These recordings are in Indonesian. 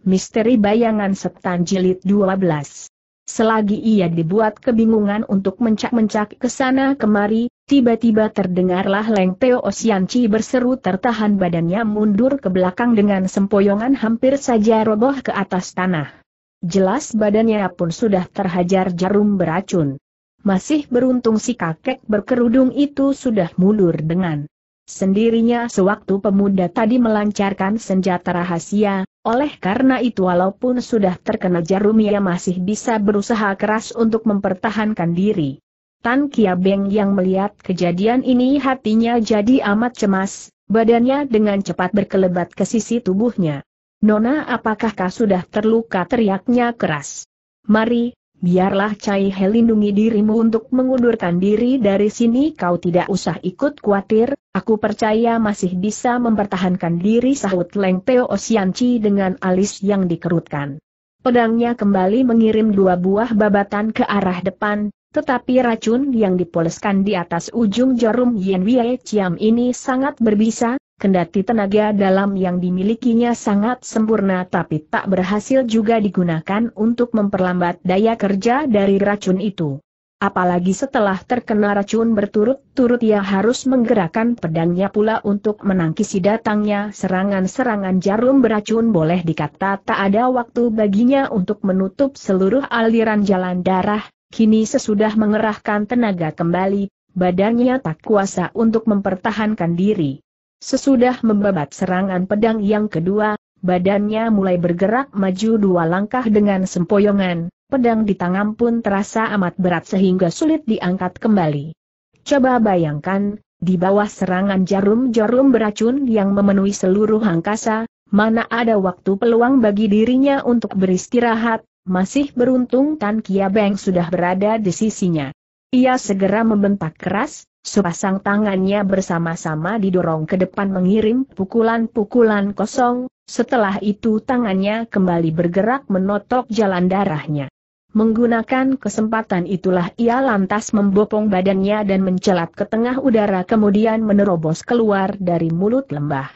Misteri Bayangan Setan Jilid 12. Selagi ia dibuat kebingungan untuk mencak-mencak ke sana kemari, tiba-tiba terdengarlah Leng Teo Osianci berseru tertahan badannya mundur ke belakang dengan sempoyongan hampir saja roboh ke atas tanah. Jelas badannya pun sudah terhajar jarum beracun. Masih beruntung si kakek berkerudung itu sudah mundur dengan sendirinya sewaktu pemuda tadi melancarkan senjata rahasia, oleh karena itu walaupun sudah terkena jarum ia masih bisa berusaha keras untuk mempertahankan diri. Tan Kia Beng yang melihat kejadian ini hatinya jadi amat cemas, badannya dengan cepat berkelebat ke sisi tubuhnya. Nona apakah kau sudah terluka teriaknya keras. Mari, Biarlah Cai He lindungi dirimu untuk mengundurkan diri dari sini kau tidak usah ikut khawatir, aku percaya masih bisa mempertahankan diri sahut Leng Teo Osianci dengan alis yang dikerutkan. Pedangnya kembali mengirim dua buah babatan ke arah depan, tetapi racun yang dipoleskan di atas ujung jarum Yen Wei Chiam ini sangat berbisa, Kendati tenaga dalam yang dimilikinya sangat sempurna tapi tak berhasil juga digunakan untuk memperlambat daya kerja dari racun itu. Apalagi setelah terkena racun berturut-turut ia harus menggerakkan pedangnya pula untuk menangkisi datangnya serangan-serangan jarum beracun boleh dikata tak ada waktu baginya untuk menutup seluruh aliran jalan darah, kini sesudah mengerahkan tenaga kembali, badannya tak kuasa untuk mempertahankan diri. Sesudah membabat serangan pedang yang kedua, badannya mulai bergerak maju dua langkah dengan sempoyongan, pedang di tangan pun terasa amat berat sehingga sulit diangkat kembali. Coba bayangkan, di bawah serangan jarum-jarum beracun yang memenuhi seluruh angkasa, mana ada waktu peluang bagi dirinya untuk beristirahat, masih beruntung Tan Kia sudah berada di sisinya. Ia segera membentak keras, sepasang tangannya bersama-sama didorong ke depan mengirim pukulan-pukulan kosong, setelah itu tangannya kembali bergerak menotok jalan darahnya. Menggunakan kesempatan itulah ia lantas membopong badannya dan mencelat ke tengah udara kemudian menerobos keluar dari mulut lembah.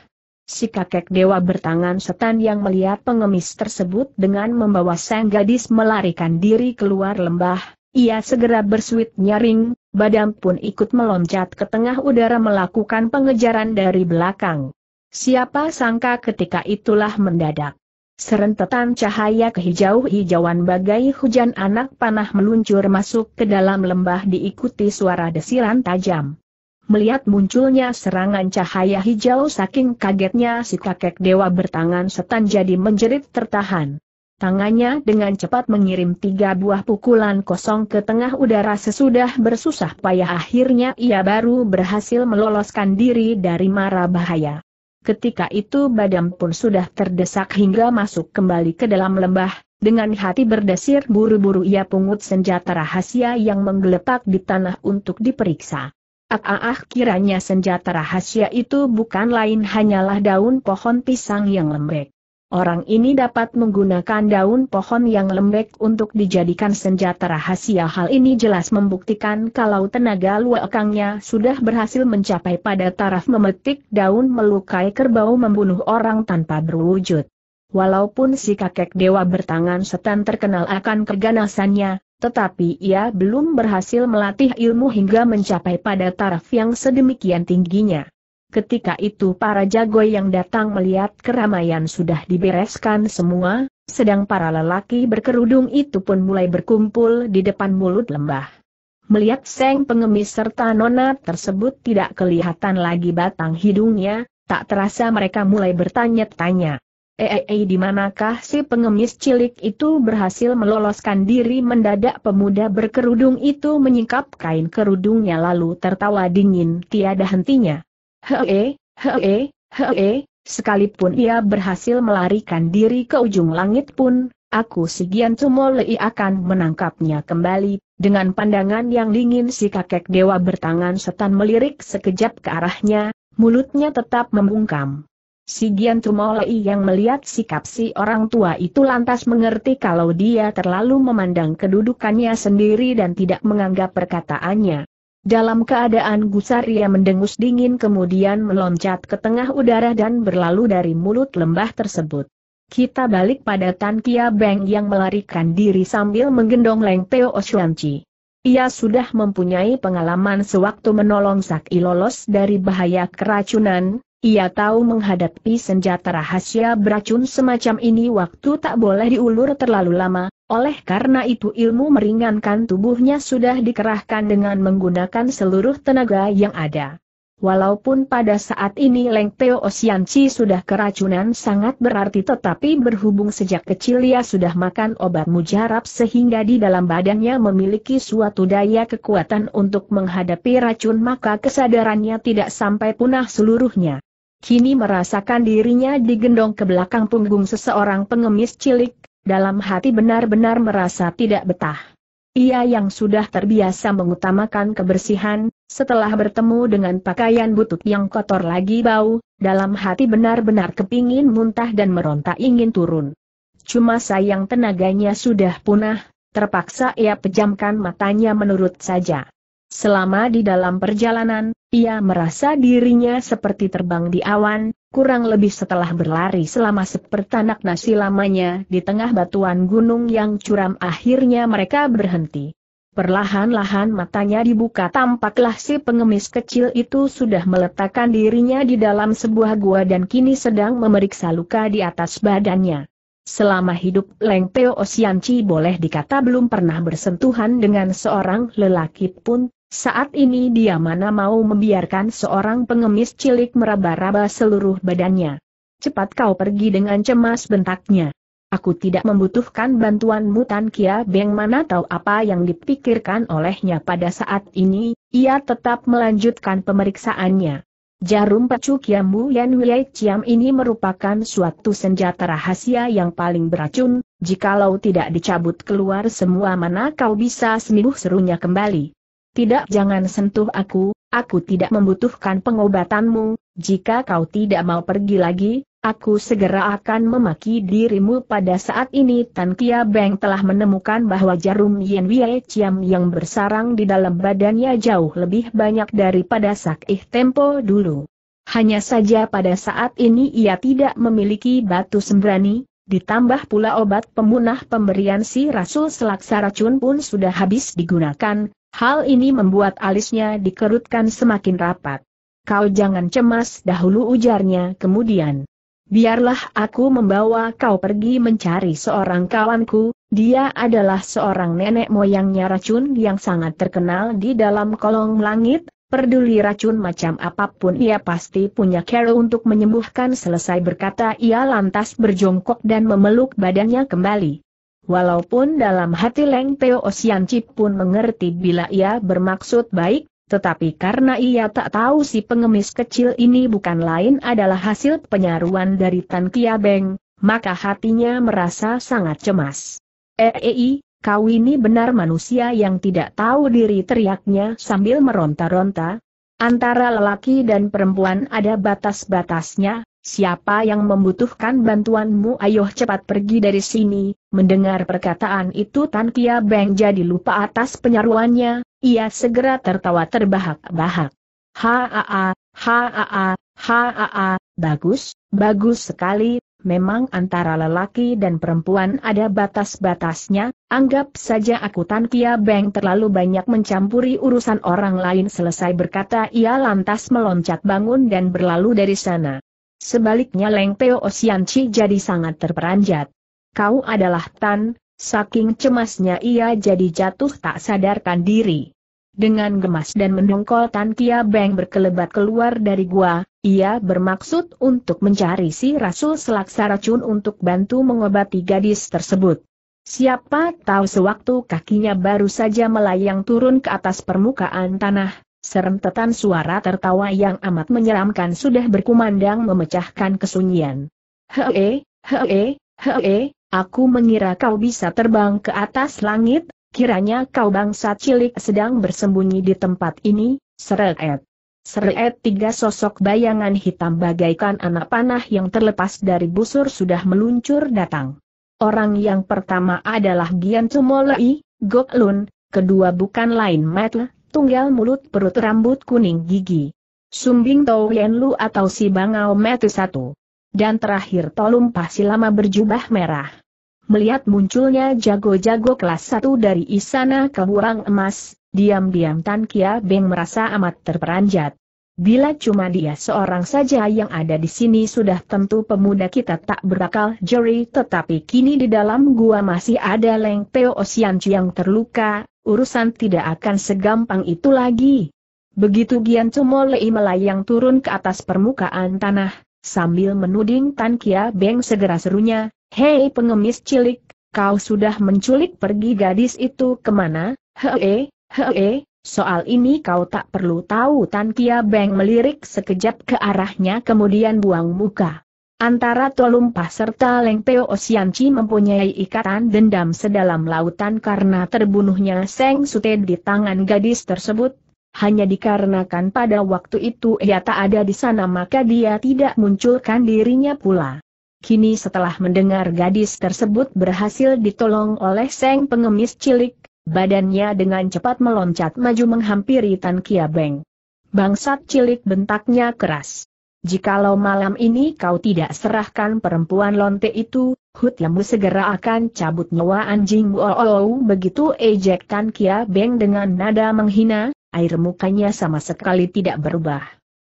Si kakek dewa bertangan setan yang melihat pengemis tersebut dengan membawa sang gadis melarikan diri keluar lembah, ia segera bersuit nyaring, Badam pun ikut meloncat ke tengah udara melakukan pengejaran dari belakang. Siapa sangka ketika itulah mendadak. Serentetan cahaya kehijau-hijauan bagai hujan anak panah meluncur masuk ke dalam lembah diikuti suara desiran tajam. Melihat munculnya serangan cahaya hijau saking kagetnya si kakek dewa bertangan setan jadi menjerit tertahan tangannya dengan cepat mengirim tiga buah pukulan kosong ke tengah udara sesudah bersusah payah akhirnya ia baru berhasil meloloskan diri dari mara bahaya. Ketika itu badan pun sudah terdesak hingga masuk kembali ke dalam lembah, dengan hati berdesir buru-buru ia pungut senjata rahasia yang menggeletak di tanah untuk diperiksa. Ah, ah, ah kiranya senjata rahasia itu bukan lain hanyalah daun pohon pisang yang lembek. Orang ini dapat menggunakan daun pohon yang lembek untuk dijadikan senjata rahasia. Hal ini jelas membuktikan kalau tenaga luakangnya sudah berhasil mencapai pada taraf memetik daun melukai kerbau membunuh orang tanpa berwujud. Walaupun si kakek dewa bertangan setan terkenal akan keganasannya, tetapi ia belum berhasil melatih ilmu hingga mencapai pada taraf yang sedemikian tingginya. Ketika itu para jago yang datang melihat keramaian sudah dibereskan semua, sedang para lelaki berkerudung itu pun mulai berkumpul di depan mulut lembah. Melihat Seng pengemis serta Nona tersebut tidak kelihatan lagi batang hidungnya, tak terasa mereka mulai bertanya-tanya. Eee eh, eh, eh, di manakah si pengemis cilik itu berhasil meloloskan diri mendadak pemuda berkerudung itu menyingkap kain kerudungnya lalu tertawa dingin tiada hentinya. Hee, hee, hee, sekalipun ia berhasil melarikan diri ke ujung langit pun, aku Sigian Tumolei akan menangkapnya kembali. Dengan pandangan yang dingin si kakek dewa bertangan setan melirik sekejap ke arahnya, mulutnya tetap membungkam. Sigian Tumolei yang melihat sikap si orang tua itu lantas mengerti kalau dia terlalu memandang kedudukannya sendiri dan tidak menganggap perkataannya. Dalam keadaan gusar ia mendengus dingin kemudian meloncat ke tengah udara dan berlalu dari mulut lembah tersebut. Kita balik pada Tan Kia Beng yang melarikan diri sambil menggendong Leng Teo Oshuanchi. Ia sudah mempunyai pengalaman sewaktu menolong Saki lolos dari bahaya keracunan, ia tahu menghadapi senjata rahasia beracun semacam ini waktu tak boleh diulur terlalu lama, oleh karena itu ilmu meringankan tubuhnya sudah dikerahkan dengan menggunakan seluruh tenaga yang ada. Walaupun pada saat ini Leng Teo Osianci sudah keracunan sangat berarti tetapi berhubung sejak kecil ia sudah makan obat mujarab sehingga di dalam badannya memiliki suatu daya kekuatan untuk menghadapi racun maka kesadarannya tidak sampai punah seluruhnya kini merasakan dirinya digendong ke belakang punggung seseorang pengemis cilik, dalam hati benar-benar merasa tidak betah. Ia yang sudah terbiasa mengutamakan kebersihan, setelah bertemu dengan pakaian butut yang kotor lagi bau, dalam hati benar-benar kepingin muntah dan meronta ingin turun. Cuma sayang tenaganya sudah punah, terpaksa ia pejamkan matanya menurut saja. Selama di dalam perjalanan, ia merasa dirinya seperti terbang di awan, kurang lebih setelah berlari selama sepertanak nasi lamanya di tengah batuan gunung yang curam akhirnya mereka berhenti. Perlahan-lahan matanya dibuka tampaklah si pengemis kecil itu sudah meletakkan dirinya di dalam sebuah gua dan kini sedang memeriksa luka di atas badannya. Selama hidup Leng Peo Osianci boleh dikata belum pernah bersentuhan dengan seorang lelaki pun, saat ini dia mana mau membiarkan seorang pengemis cilik meraba-raba seluruh badannya. Cepat kau pergi dengan cemas bentaknya. Aku tidak membutuhkan bantuanmu Tan Kia Beng mana tahu apa yang dipikirkan olehnya pada saat ini, ia tetap melanjutkan pemeriksaannya. Jarum pacu Kiamu Yan Wei Chiam ini merupakan suatu senjata rahasia yang paling beracun, jikalau tidak dicabut keluar semua mana kau bisa sembuh serunya kembali. Tidak jangan sentuh aku, aku tidak membutuhkan pengobatanmu, jika kau tidak mau pergi lagi, Aku segera akan memaki dirimu pada saat ini Tan Kia Beng telah menemukan bahwa jarum Yen Wei Chiam yang bersarang di dalam badannya jauh lebih banyak daripada Sakih Tempo dulu. Hanya saja pada saat ini ia tidak memiliki batu sembrani, ditambah pula obat pemunah pemberian si Rasul Selaksa racun pun sudah habis digunakan, hal ini membuat alisnya dikerutkan semakin rapat. Kau jangan cemas dahulu ujarnya kemudian biarlah aku membawa kau pergi mencari seorang kawanku, dia adalah seorang nenek moyangnya racun yang sangat terkenal di dalam kolong langit, Peduli racun macam apapun ia pasti punya cara untuk menyembuhkan selesai berkata ia lantas berjongkok dan memeluk badannya kembali. Walaupun dalam hati Leng Teo Osianci pun mengerti bila ia bermaksud baik, tetapi karena ia tak tahu si pengemis kecil ini bukan lain adalah hasil penyaruan dari Tan Beng, maka hatinya merasa sangat cemas. Eei, eh, eh, kau ini benar manusia yang tidak tahu diri teriaknya sambil meronta-ronta. Antara lelaki dan perempuan ada batas-batasnya, Siapa yang membutuhkan bantuanmu ayo cepat pergi dari sini, mendengar perkataan itu Tan Kia Beng jadi lupa atas penyaruannya, ia segera tertawa terbahak-bahak. Haa, haa, haa, bagus, bagus sekali, memang antara lelaki dan perempuan ada batas-batasnya, anggap saja aku Tan Kia Beng terlalu banyak mencampuri urusan orang lain selesai berkata ia lantas meloncat bangun dan berlalu dari sana. Sebaliknya Leng Teo Chi jadi sangat terperanjat. Kau adalah Tan, saking cemasnya ia jadi jatuh tak sadarkan diri. Dengan gemas dan mendongkol Tan Kia Beng berkelebat keluar dari gua, ia bermaksud untuk mencari si Rasul selaksa racun untuk bantu mengobati gadis tersebut. Siapa tahu sewaktu kakinya baru saja melayang turun ke atas permukaan tanah, Serentetan suara tertawa yang amat menyeramkan sudah berkumandang memecahkan kesunyian. Hee, hee, hee, aku mengira kau bisa terbang ke atas langit, kiranya kau bangsa cilik sedang bersembunyi di tempat ini, seret. Seret tiga sosok bayangan hitam bagaikan anak panah yang terlepas dari busur sudah meluncur datang. Orang yang pertama adalah Gian Tumolai, Goklun, kedua bukan lain Metle, tunggal mulut perut rambut kuning gigi. Sumbing Tau Yen Lu atau si Bangau Metu satu. Dan terakhir Tolumpah si lama berjubah merah. Melihat munculnya jago-jago kelas satu dari Istana Keburang Emas, diam-diam Tan Kia Beng merasa amat terperanjat. Bila cuma dia seorang saja yang ada di sini sudah tentu pemuda kita tak berakal jeri tetapi kini di dalam gua masih ada Leng Teo Osianci yang terluka, urusan tidak akan segampang itu lagi. Begitu Gian Cumolei melayang turun ke atas permukaan tanah, sambil menuding Tan Kia Beng segera serunya, Hei pengemis cilik, kau sudah menculik pergi gadis itu kemana? Hei, hei, soal ini kau tak perlu tahu Tan Kia Beng melirik sekejap ke arahnya kemudian buang muka. Antara Tolumpah serta Leng Peo Osianci mempunyai ikatan dendam sedalam lautan karena terbunuhnya Seng Sute di tangan gadis tersebut, hanya dikarenakan pada waktu itu ia tak ada di sana maka dia tidak munculkan dirinya pula. Kini setelah mendengar gadis tersebut berhasil ditolong oleh Seng pengemis cilik, badannya dengan cepat meloncat maju menghampiri Tan Kia Beng. Bangsat cilik bentaknya keras. Jikalau malam ini kau tidak serahkan perempuan lonte itu, Hut segera akan cabut nyawa anjingmu. Oh, begitu ejekkan Kia Beng dengan nada menghina, air mukanya sama sekali tidak berubah.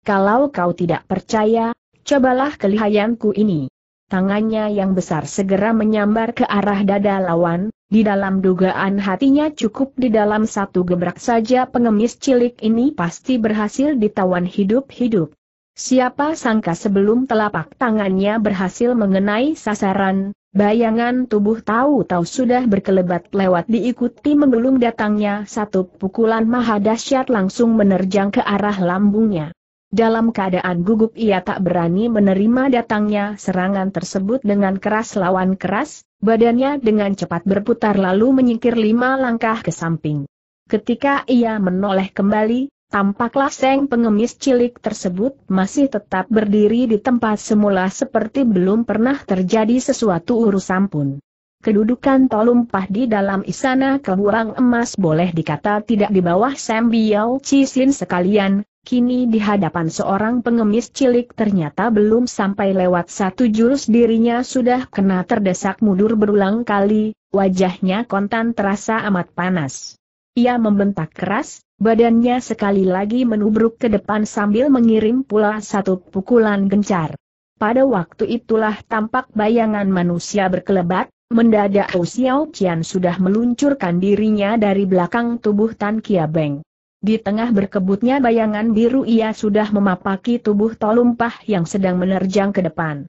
Kalau kau tidak percaya, cobalah kelihayanku ini. Tangannya yang besar segera menyambar ke arah dada lawan, di dalam dugaan hatinya cukup di dalam satu gebrak saja pengemis cilik ini pasti berhasil ditawan hidup-hidup. Siapa sangka sebelum telapak tangannya berhasil mengenai sasaran, bayangan tubuh tahu-tahu sudah berkelebat lewat diikuti menggulung datangnya satu pukulan maha dahsyat langsung menerjang ke arah lambungnya. Dalam keadaan gugup ia tak berani menerima datangnya serangan tersebut dengan keras lawan keras, badannya dengan cepat berputar lalu menyingkir lima langkah ke samping. Ketika ia menoleh kembali, Tampaklah Seng pengemis cilik tersebut masih tetap berdiri di tempat semula seperti belum pernah terjadi sesuatu urusan pun. Kedudukan Tolumpah di dalam istana keluang emas boleh dikata tidak di bawah Sam Biao Cisin sekalian, kini di hadapan seorang pengemis cilik ternyata belum sampai lewat satu jurus dirinya sudah kena terdesak mundur berulang kali, wajahnya kontan terasa amat panas. Ia membentak keras, Badannya sekali lagi menubruk ke depan sambil mengirim pula satu pukulan gencar. Pada waktu itulah tampak bayangan manusia berkelebat, mendadak Xiao Qian sudah meluncurkan dirinya dari belakang tubuh Tan Kia Beng. Di tengah berkebutnya bayangan biru ia sudah memapaki tubuh Tolumpah yang sedang menerjang ke depan.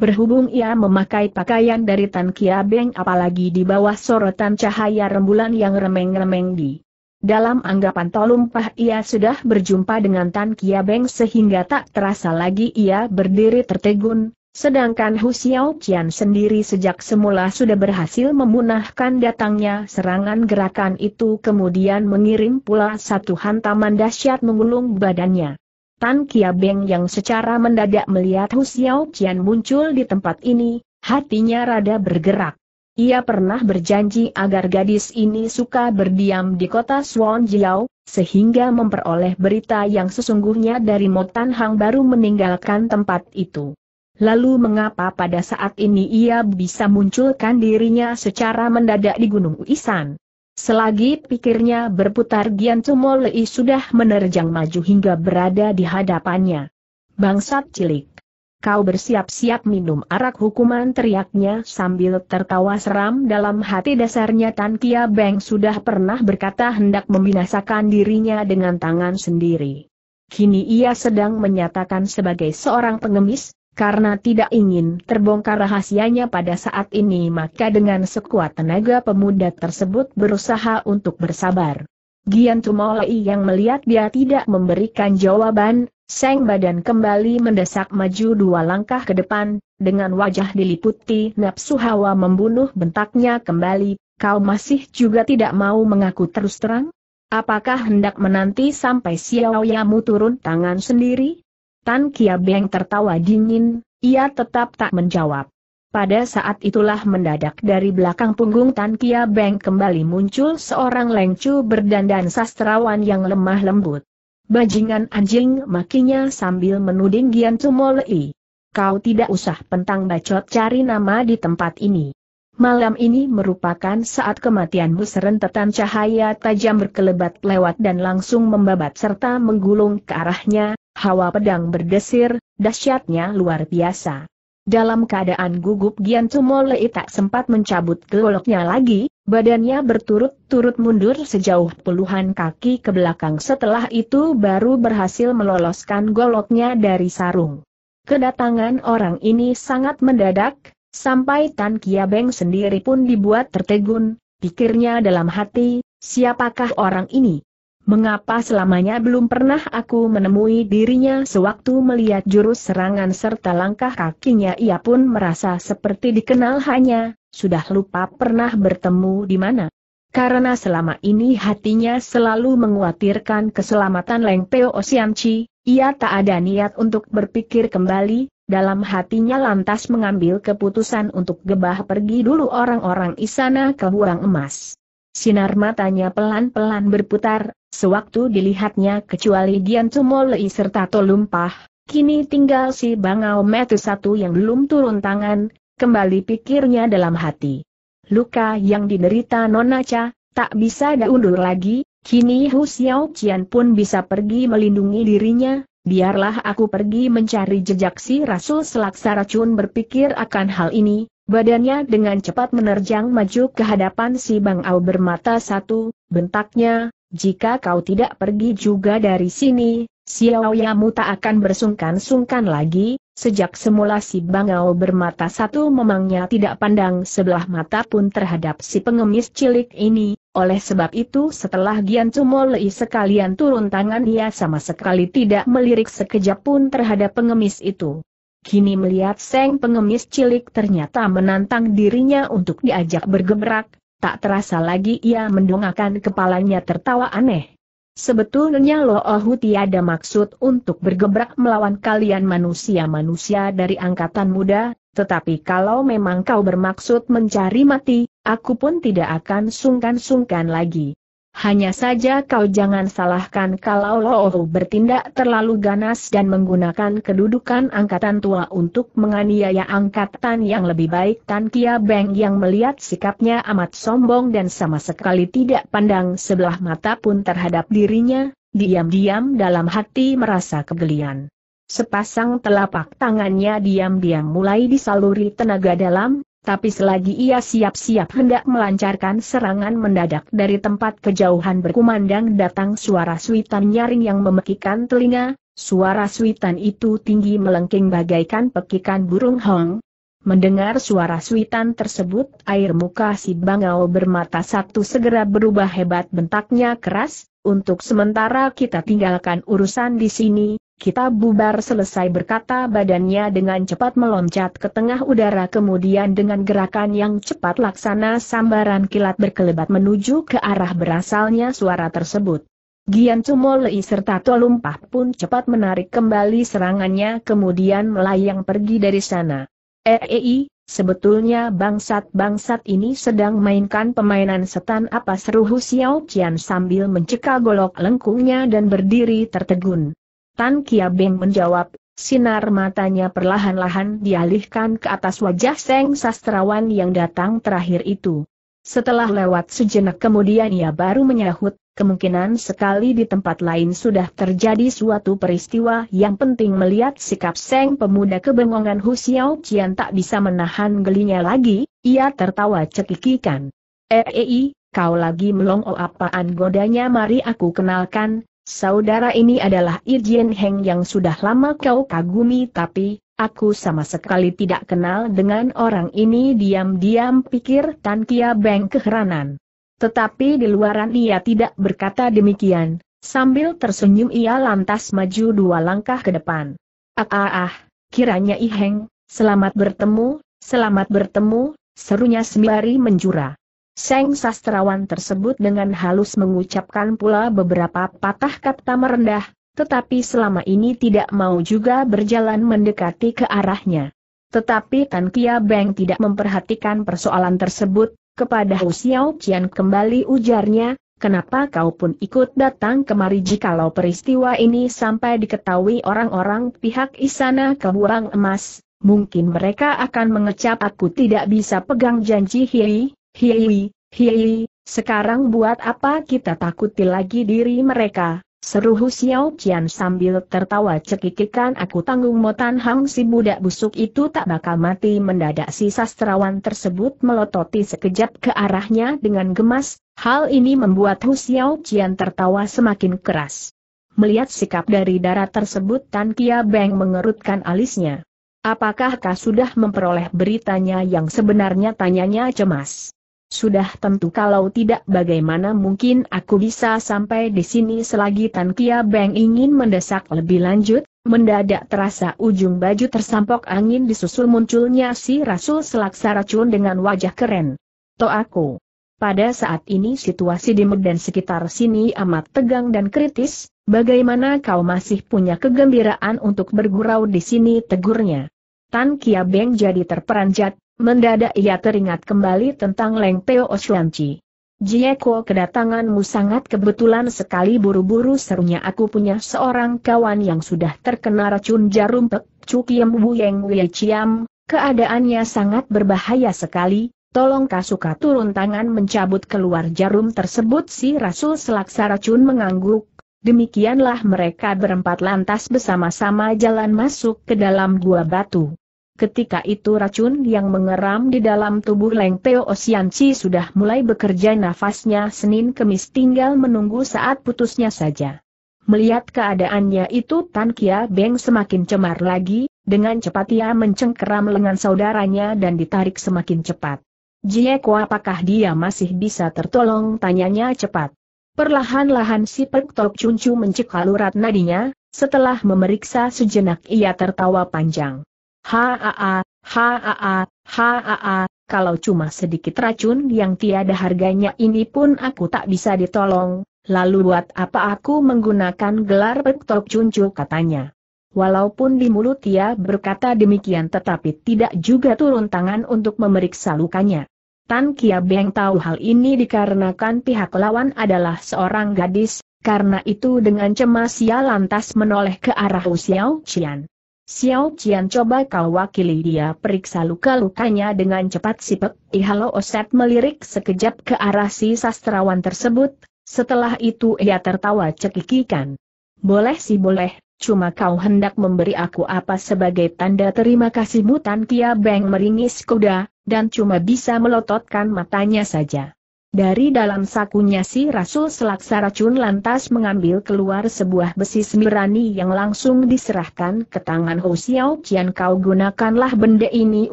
Berhubung ia memakai pakaian dari Tan Kia Beng apalagi di bawah sorotan cahaya rembulan yang remeng-remeng di dalam anggapan Tolumpah ia sudah berjumpa dengan Tan Beng sehingga tak terasa lagi ia berdiri tertegun, sedangkan Hu Xiao Qian sendiri sejak semula sudah berhasil memunahkan datangnya serangan gerakan itu kemudian mengirim pula satu hantaman dahsyat mengulung badannya. Tan Beng yang secara mendadak melihat Hu Xiao Qian muncul di tempat ini, hatinya rada bergerak. Ia pernah berjanji agar gadis ini suka berdiam di kota Swanjiao, sehingga memperoleh berita yang sesungguhnya dari Motan Hang baru meninggalkan tempat itu. Lalu mengapa pada saat ini ia bisa munculkan dirinya secara mendadak di Gunung Uisan? Selagi pikirnya berputar Gian Tumolei sudah menerjang maju hingga berada di hadapannya. Bangsat cilik kau bersiap-siap minum arak hukuman teriaknya sambil tertawa seram dalam hati dasarnya Tan Kia Beng sudah pernah berkata hendak membinasakan dirinya dengan tangan sendiri. Kini ia sedang menyatakan sebagai seorang pengemis, karena tidak ingin terbongkar rahasianya pada saat ini maka dengan sekuat tenaga pemuda tersebut berusaha untuk bersabar. Gian Tumolei yang melihat dia tidak memberikan jawaban, Seng badan kembali mendesak maju dua langkah ke depan, dengan wajah diliputi nafsu hawa membunuh bentaknya kembali, kau masih juga tidak mau mengaku terus terang? Apakah hendak menanti sampai Xiao Yamu turun tangan sendiri? Tan Kia Beng tertawa dingin, ia tetap tak menjawab. Pada saat itulah mendadak dari belakang punggung Tan Kia Beng kembali muncul seorang lengcu berdandan sastrawan yang lemah lembut. Bajingan anjing makinya sambil menuding Gian Tumolei. Kau tidak usah pentang bacot cari nama di tempat ini. Malam ini merupakan saat kematianmu serentetan cahaya tajam berkelebat lewat dan langsung membabat serta menggulung ke arahnya, hawa pedang berdesir, dahsyatnya luar biasa. Dalam keadaan gugup Gian Tumolei tak sempat mencabut geloknya lagi, Badannya berturut-turut mundur sejauh puluhan kaki ke belakang setelah itu baru berhasil meloloskan goloknya dari sarung. Kedatangan orang ini sangat mendadak, sampai Tan Kiabeng sendiri pun dibuat tertegun, pikirnya dalam hati, siapakah orang ini? Mengapa selamanya belum pernah aku menemui dirinya sewaktu melihat jurus serangan serta langkah kakinya ia pun merasa seperti dikenal hanya, sudah lupa pernah bertemu di mana. Karena selama ini hatinya selalu menguatirkan keselamatan Leng Peo Osiamci, ia tak ada niat untuk berpikir kembali, dalam hatinya lantas mengambil keputusan untuk gebah pergi dulu orang-orang isana ke Huang Emas. Sinar matanya pelan-pelan berputar, sewaktu dilihatnya kecuali Gian Tumolei serta Tolumpah, kini tinggal si Bangau Metu satu yang belum turun tangan, kembali pikirnya dalam hati. Luka yang diderita Nona Cha, tak bisa diundur lagi, kini Hu Xiao Qian pun bisa pergi melindungi dirinya, biarlah aku pergi mencari jejak si Rasul Selaksa Racun berpikir akan hal ini, badannya dengan cepat menerjang maju ke hadapan si Bang Au bermata satu, bentaknya, jika kau tidak pergi juga dari sini, Xiao Yamu tak akan bersungkan-sungkan lagi, Sejak semula si bangau bermata satu memangnya tidak pandang sebelah mata pun terhadap si pengemis cilik ini, oleh sebab itu setelah Gian Cumolei sekalian turun tangan ia sama sekali tidak melirik sekejap pun terhadap pengemis itu. Kini melihat Seng pengemis cilik ternyata menantang dirinya untuk diajak bergebrak, tak terasa lagi ia mendongakkan kepalanya tertawa aneh. Sebetulnya loh, Ohu tiada maksud untuk bergebrak melawan kalian manusia-manusia dari angkatan muda, tetapi kalau memang kau bermaksud mencari mati, aku pun tidak akan sungkan-sungkan lagi. Hanya saja kau jangan salahkan kalau Lohu bertindak terlalu ganas dan menggunakan kedudukan angkatan tua untuk menganiaya angkatan yang lebih baik Tan Kia Beng yang melihat sikapnya amat sombong dan sama sekali tidak pandang sebelah mata pun terhadap dirinya, diam-diam dalam hati merasa kegelian. Sepasang telapak tangannya diam-diam mulai disaluri tenaga dalam, tapi selagi ia siap-siap hendak melancarkan serangan mendadak dari tempat kejauhan berkumandang datang suara suitan nyaring yang memekikan telinga, suara suitan itu tinggi melengking bagaikan pekikan burung hong. Mendengar suara suitan tersebut, air muka si bangau bermata satu segera berubah hebat bentaknya keras, untuk sementara kita tinggalkan urusan di sini, kita bubar selesai berkata badannya dengan cepat meloncat ke tengah udara kemudian dengan gerakan yang cepat laksana sambaran kilat berkelebat menuju ke arah berasalnya suara tersebut. Gian Cumolei serta Tolumpah pun cepat menarik kembali serangannya kemudian melayang pergi dari sana. EEI, eh, eh, sebetulnya bangsat-bangsat ini sedang mainkan pemainan setan apa seru Hu Xiao Qian sambil mencekal golok lengkungnya dan berdiri tertegun. Tan Kia Beng menjawab, sinar matanya perlahan-lahan dialihkan ke atas wajah Seng Sastrawan yang datang terakhir itu. Setelah lewat sejenak kemudian ia baru menyahut, kemungkinan sekali di tempat lain sudah terjadi suatu peristiwa yang penting melihat sikap Seng pemuda kebengongan Hu Xiao Qian tak bisa menahan gelinya lagi, ia tertawa cekikikan. Ei, eh, eh, eh, kau lagi melongo apaan godanya mari aku kenalkan, Saudara ini adalah Irjen Heng yang sudah lama kau kagumi tapi, aku sama sekali tidak kenal dengan orang ini diam-diam pikir Tan Kia Beng keheranan. Tetapi di luaran ia tidak berkata demikian, sambil tersenyum ia lantas maju dua langkah ke depan. Ah ah ah, kiranya iheng, selamat bertemu, selamat bertemu, serunya sembari menjura. Seng sastrawan tersebut dengan halus mengucapkan pula beberapa patah kata merendah, tetapi selama ini tidak mau juga berjalan mendekati ke arahnya. Tetapi Tan Kia Beng tidak memperhatikan persoalan tersebut, kepada Hu Xiao Qian kembali ujarnya, kenapa kau pun ikut datang kemari jikalau peristiwa ini sampai diketahui orang-orang pihak istana keburang emas, mungkin mereka akan mengecap aku tidak bisa pegang janji Hiri, Hiei, hiei, sekarang buat apa kita takuti lagi diri mereka, seru Hu Xiao Qian sambil tertawa cekikikan aku tanggung motan hang si budak busuk itu tak bakal mati mendadak si sastrawan tersebut melototi sekejap ke arahnya dengan gemas, hal ini membuat Hu Xiao Qian tertawa semakin keras. Melihat sikap dari darah tersebut Tan Kia Beng mengerutkan alisnya. Apakah kau sudah memperoleh beritanya yang sebenarnya tanyanya cemas? Sudah tentu kalau tidak bagaimana mungkin aku bisa sampai di sini selagi Tan Kia Beng ingin mendesak lebih lanjut, mendadak terasa ujung baju tersampok angin disusul munculnya si Rasul Selaksa Racun dengan wajah keren. To aku, Pada saat ini situasi di Medan sekitar sini amat tegang dan kritis, bagaimana kau masih punya kegembiraan untuk bergurau di sini tegurnya. Tan Kia Beng jadi terperanjat, Mendadak ia teringat kembali tentang Leng Peo Oslanci. Jieko kedatanganmu sangat kebetulan sekali buru-buru serunya aku punya seorang kawan yang sudah terkena racun jarum pek Cukiem Wuyeng Wieciam, keadaannya sangat berbahaya sekali, tolong Kasuka turun tangan mencabut keluar jarum tersebut si Rasul selaksa racun mengangguk, demikianlah mereka berempat lantas bersama-sama jalan masuk ke dalam gua batu. Ketika itu racun yang mengeram di dalam tubuh Leng Teo Osianci sudah mulai bekerja nafasnya Senin Kemis tinggal menunggu saat putusnya saja. Melihat keadaannya itu Tan Kia Beng semakin cemar lagi, dengan cepat ia mencengkeram lengan saudaranya dan ditarik semakin cepat. Jieko apakah dia masih bisa tertolong tanyanya cepat. Perlahan-lahan si Pek Tok Cuncu mencekal urat nadinya, setelah memeriksa sejenak ia tertawa panjang. Haa, haa, haa, kalau cuma sedikit racun yang tiada harganya ini pun aku tak bisa ditolong, lalu buat apa aku menggunakan gelar petok cuncu katanya. Walaupun di mulut ia berkata demikian tetapi tidak juga turun tangan untuk memeriksa lukanya. Tan Kia Beng tahu hal ini dikarenakan pihak lawan adalah seorang gadis, karena itu dengan cemas ia lantas menoleh ke arah Usiao Qian. Xiao Qian coba kau wakili dia periksa luka-lukanya dengan cepat sipek, Ihalo Oset melirik sekejap ke arah si sastrawan tersebut, setelah itu ia tertawa cekikikan. Boleh sih boleh, cuma kau hendak memberi aku apa sebagai tanda terima kasihmu Tan Kia Beng meringis kuda, dan cuma bisa melototkan matanya saja. Dari dalam sakunya si Rasul selaksa racun lantas mengambil keluar sebuah besi semirani yang langsung diserahkan ke tangan Hou Xiao Qian kau gunakanlah benda ini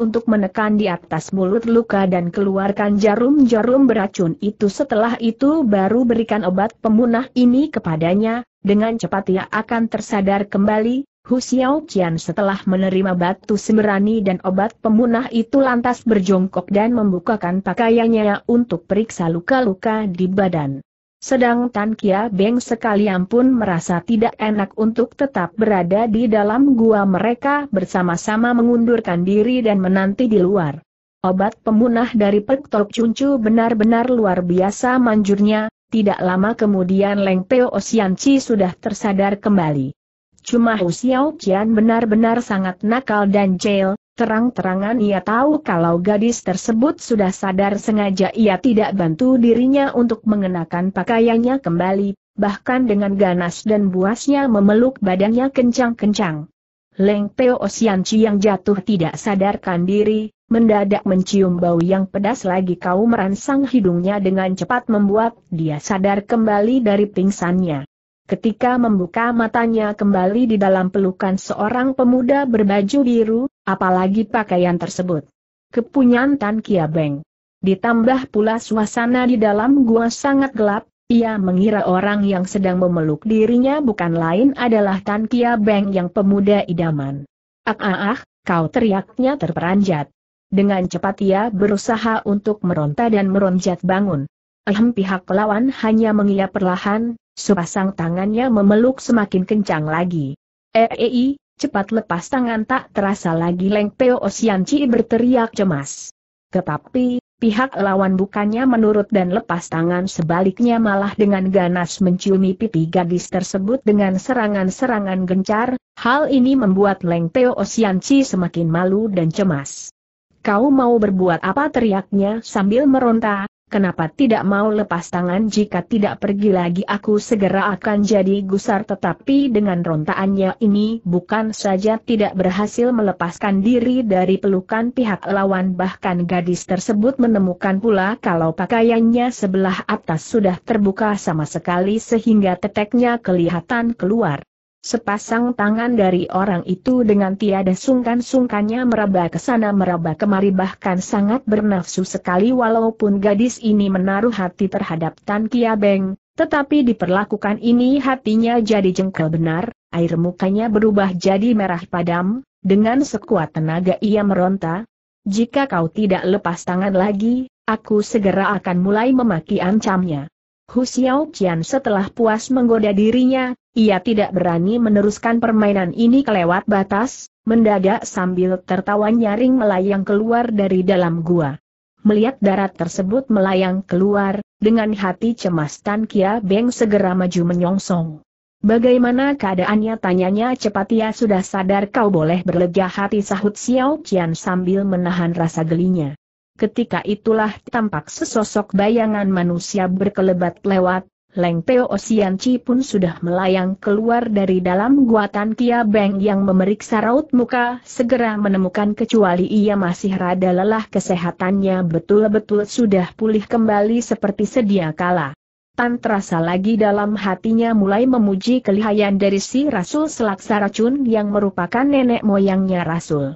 untuk menekan di atas mulut luka dan keluarkan jarum-jarum beracun itu setelah itu baru berikan obat pemunah ini kepadanya, dengan cepat ia akan tersadar kembali, Hu Xiao Qian setelah menerima batu semerani dan obat pemunah itu lantas berjongkok dan membukakan pakaiannya untuk periksa luka-luka di badan. Sedang Tan Kia Beng sekalian pun merasa tidak enak untuk tetap berada di dalam gua mereka bersama-sama mengundurkan diri dan menanti di luar. Obat pemunah dari Pek Tok Cuncu benar-benar luar biasa manjurnya, tidak lama kemudian Leng Teo Osianci sudah tersadar kembali. Cuma Hu Xiao Qian benar-benar sangat nakal dan jail, terang-terangan ia tahu kalau gadis tersebut sudah sadar sengaja ia tidak bantu dirinya untuk mengenakan pakaiannya kembali, bahkan dengan ganas dan buasnya memeluk badannya kencang-kencang. Leng Peo Xianqi yang jatuh tidak sadarkan diri, mendadak mencium bau yang pedas lagi kau merangsang hidungnya dengan cepat membuat dia sadar kembali dari pingsannya. Ketika membuka matanya kembali di dalam pelukan seorang pemuda berbaju biru, apalagi pakaian tersebut. Kepunyaan Tan Beng. Ditambah pula suasana di dalam gua sangat gelap, ia mengira orang yang sedang memeluk dirinya bukan lain adalah Tan Beng yang pemuda idaman. Ah ah ah, kau teriaknya terperanjat. Dengan cepat ia berusaha untuk meronta dan meronjat bangun. Alhamdulillah pihak lawan hanya mengiyak perlahan, sepasang tangannya memeluk semakin kencang lagi. Eei, eh, eh, cepat lepas tangan tak terasa lagi Leng Peo Osianci berteriak cemas. Tetapi, pihak lawan bukannya menurut dan lepas tangan sebaliknya malah dengan ganas menciumi pipi gadis tersebut dengan serangan-serangan gencar, hal ini membuat Leng Peo Osianci semakin malu dan cemas. Kau mau berbuat apa teriaknya sambil meronta, Kenapa tidak mau lepas tangan jika tidak pergi lagi aku segera akan jadi gusar tetapi dengan rontaannya ini bukan saja tidak berhasil melepaskan diri dari pelukan pihak lawan bahkan gadis tersebut menemukan pula kalau pakaiannya sebelah atas sudah terbuka sama sekali sehingga teteknya kelihatan keluar. Sepasang tangan dari orang itu dengan tiada sungkan-sungkannya meraba ke sana meraba kemari bahkan sangat bernafsu sekali walaupun gadis ini menaruh hati terhadap Tan Kia Beng, tetapi diperlakukan ini hatinya jadi jengkel benar, air mukanya berubah jadi merah padam, dengan sekuat tenaga ia meronta, jika kau tidak lepas tangan lagi, aku segera akan mulai memaki ancamnya. Hu Xiaoqian setelah puas menggoda dirinya, ia tidak berani meneruskan permainan ini kelewat batas, mendadak sambil tertawa nyaring melayang keluar dari dalam gua. Melihat darat tersebut melayang keluar, dengan hati cemas Tan Kia Beng segera maju menyongsong. Bagaimana keadaannya tanyanya cepat ia sudah sadar kau boleh berlega hati sahut Xiao Qian sambil menahan rasa gelinya. Ketika itulah tampak sesosok bayangan manusia berkelebat lewat, Leng Peo Sianci pun sudah melayang keluar dari dalam guatan Kia Beng yang memeriksa raut muka, segera menemukan kecuali ia masih rada lelah kesehatannya betul-betul sudah pulih kembali seperti sedia kala. Tan terasa lagi dalam hatinya mulai memuji kelihayan dari si Rasul Selaksa Racun yang merupakan nenek moyangnya Rasul.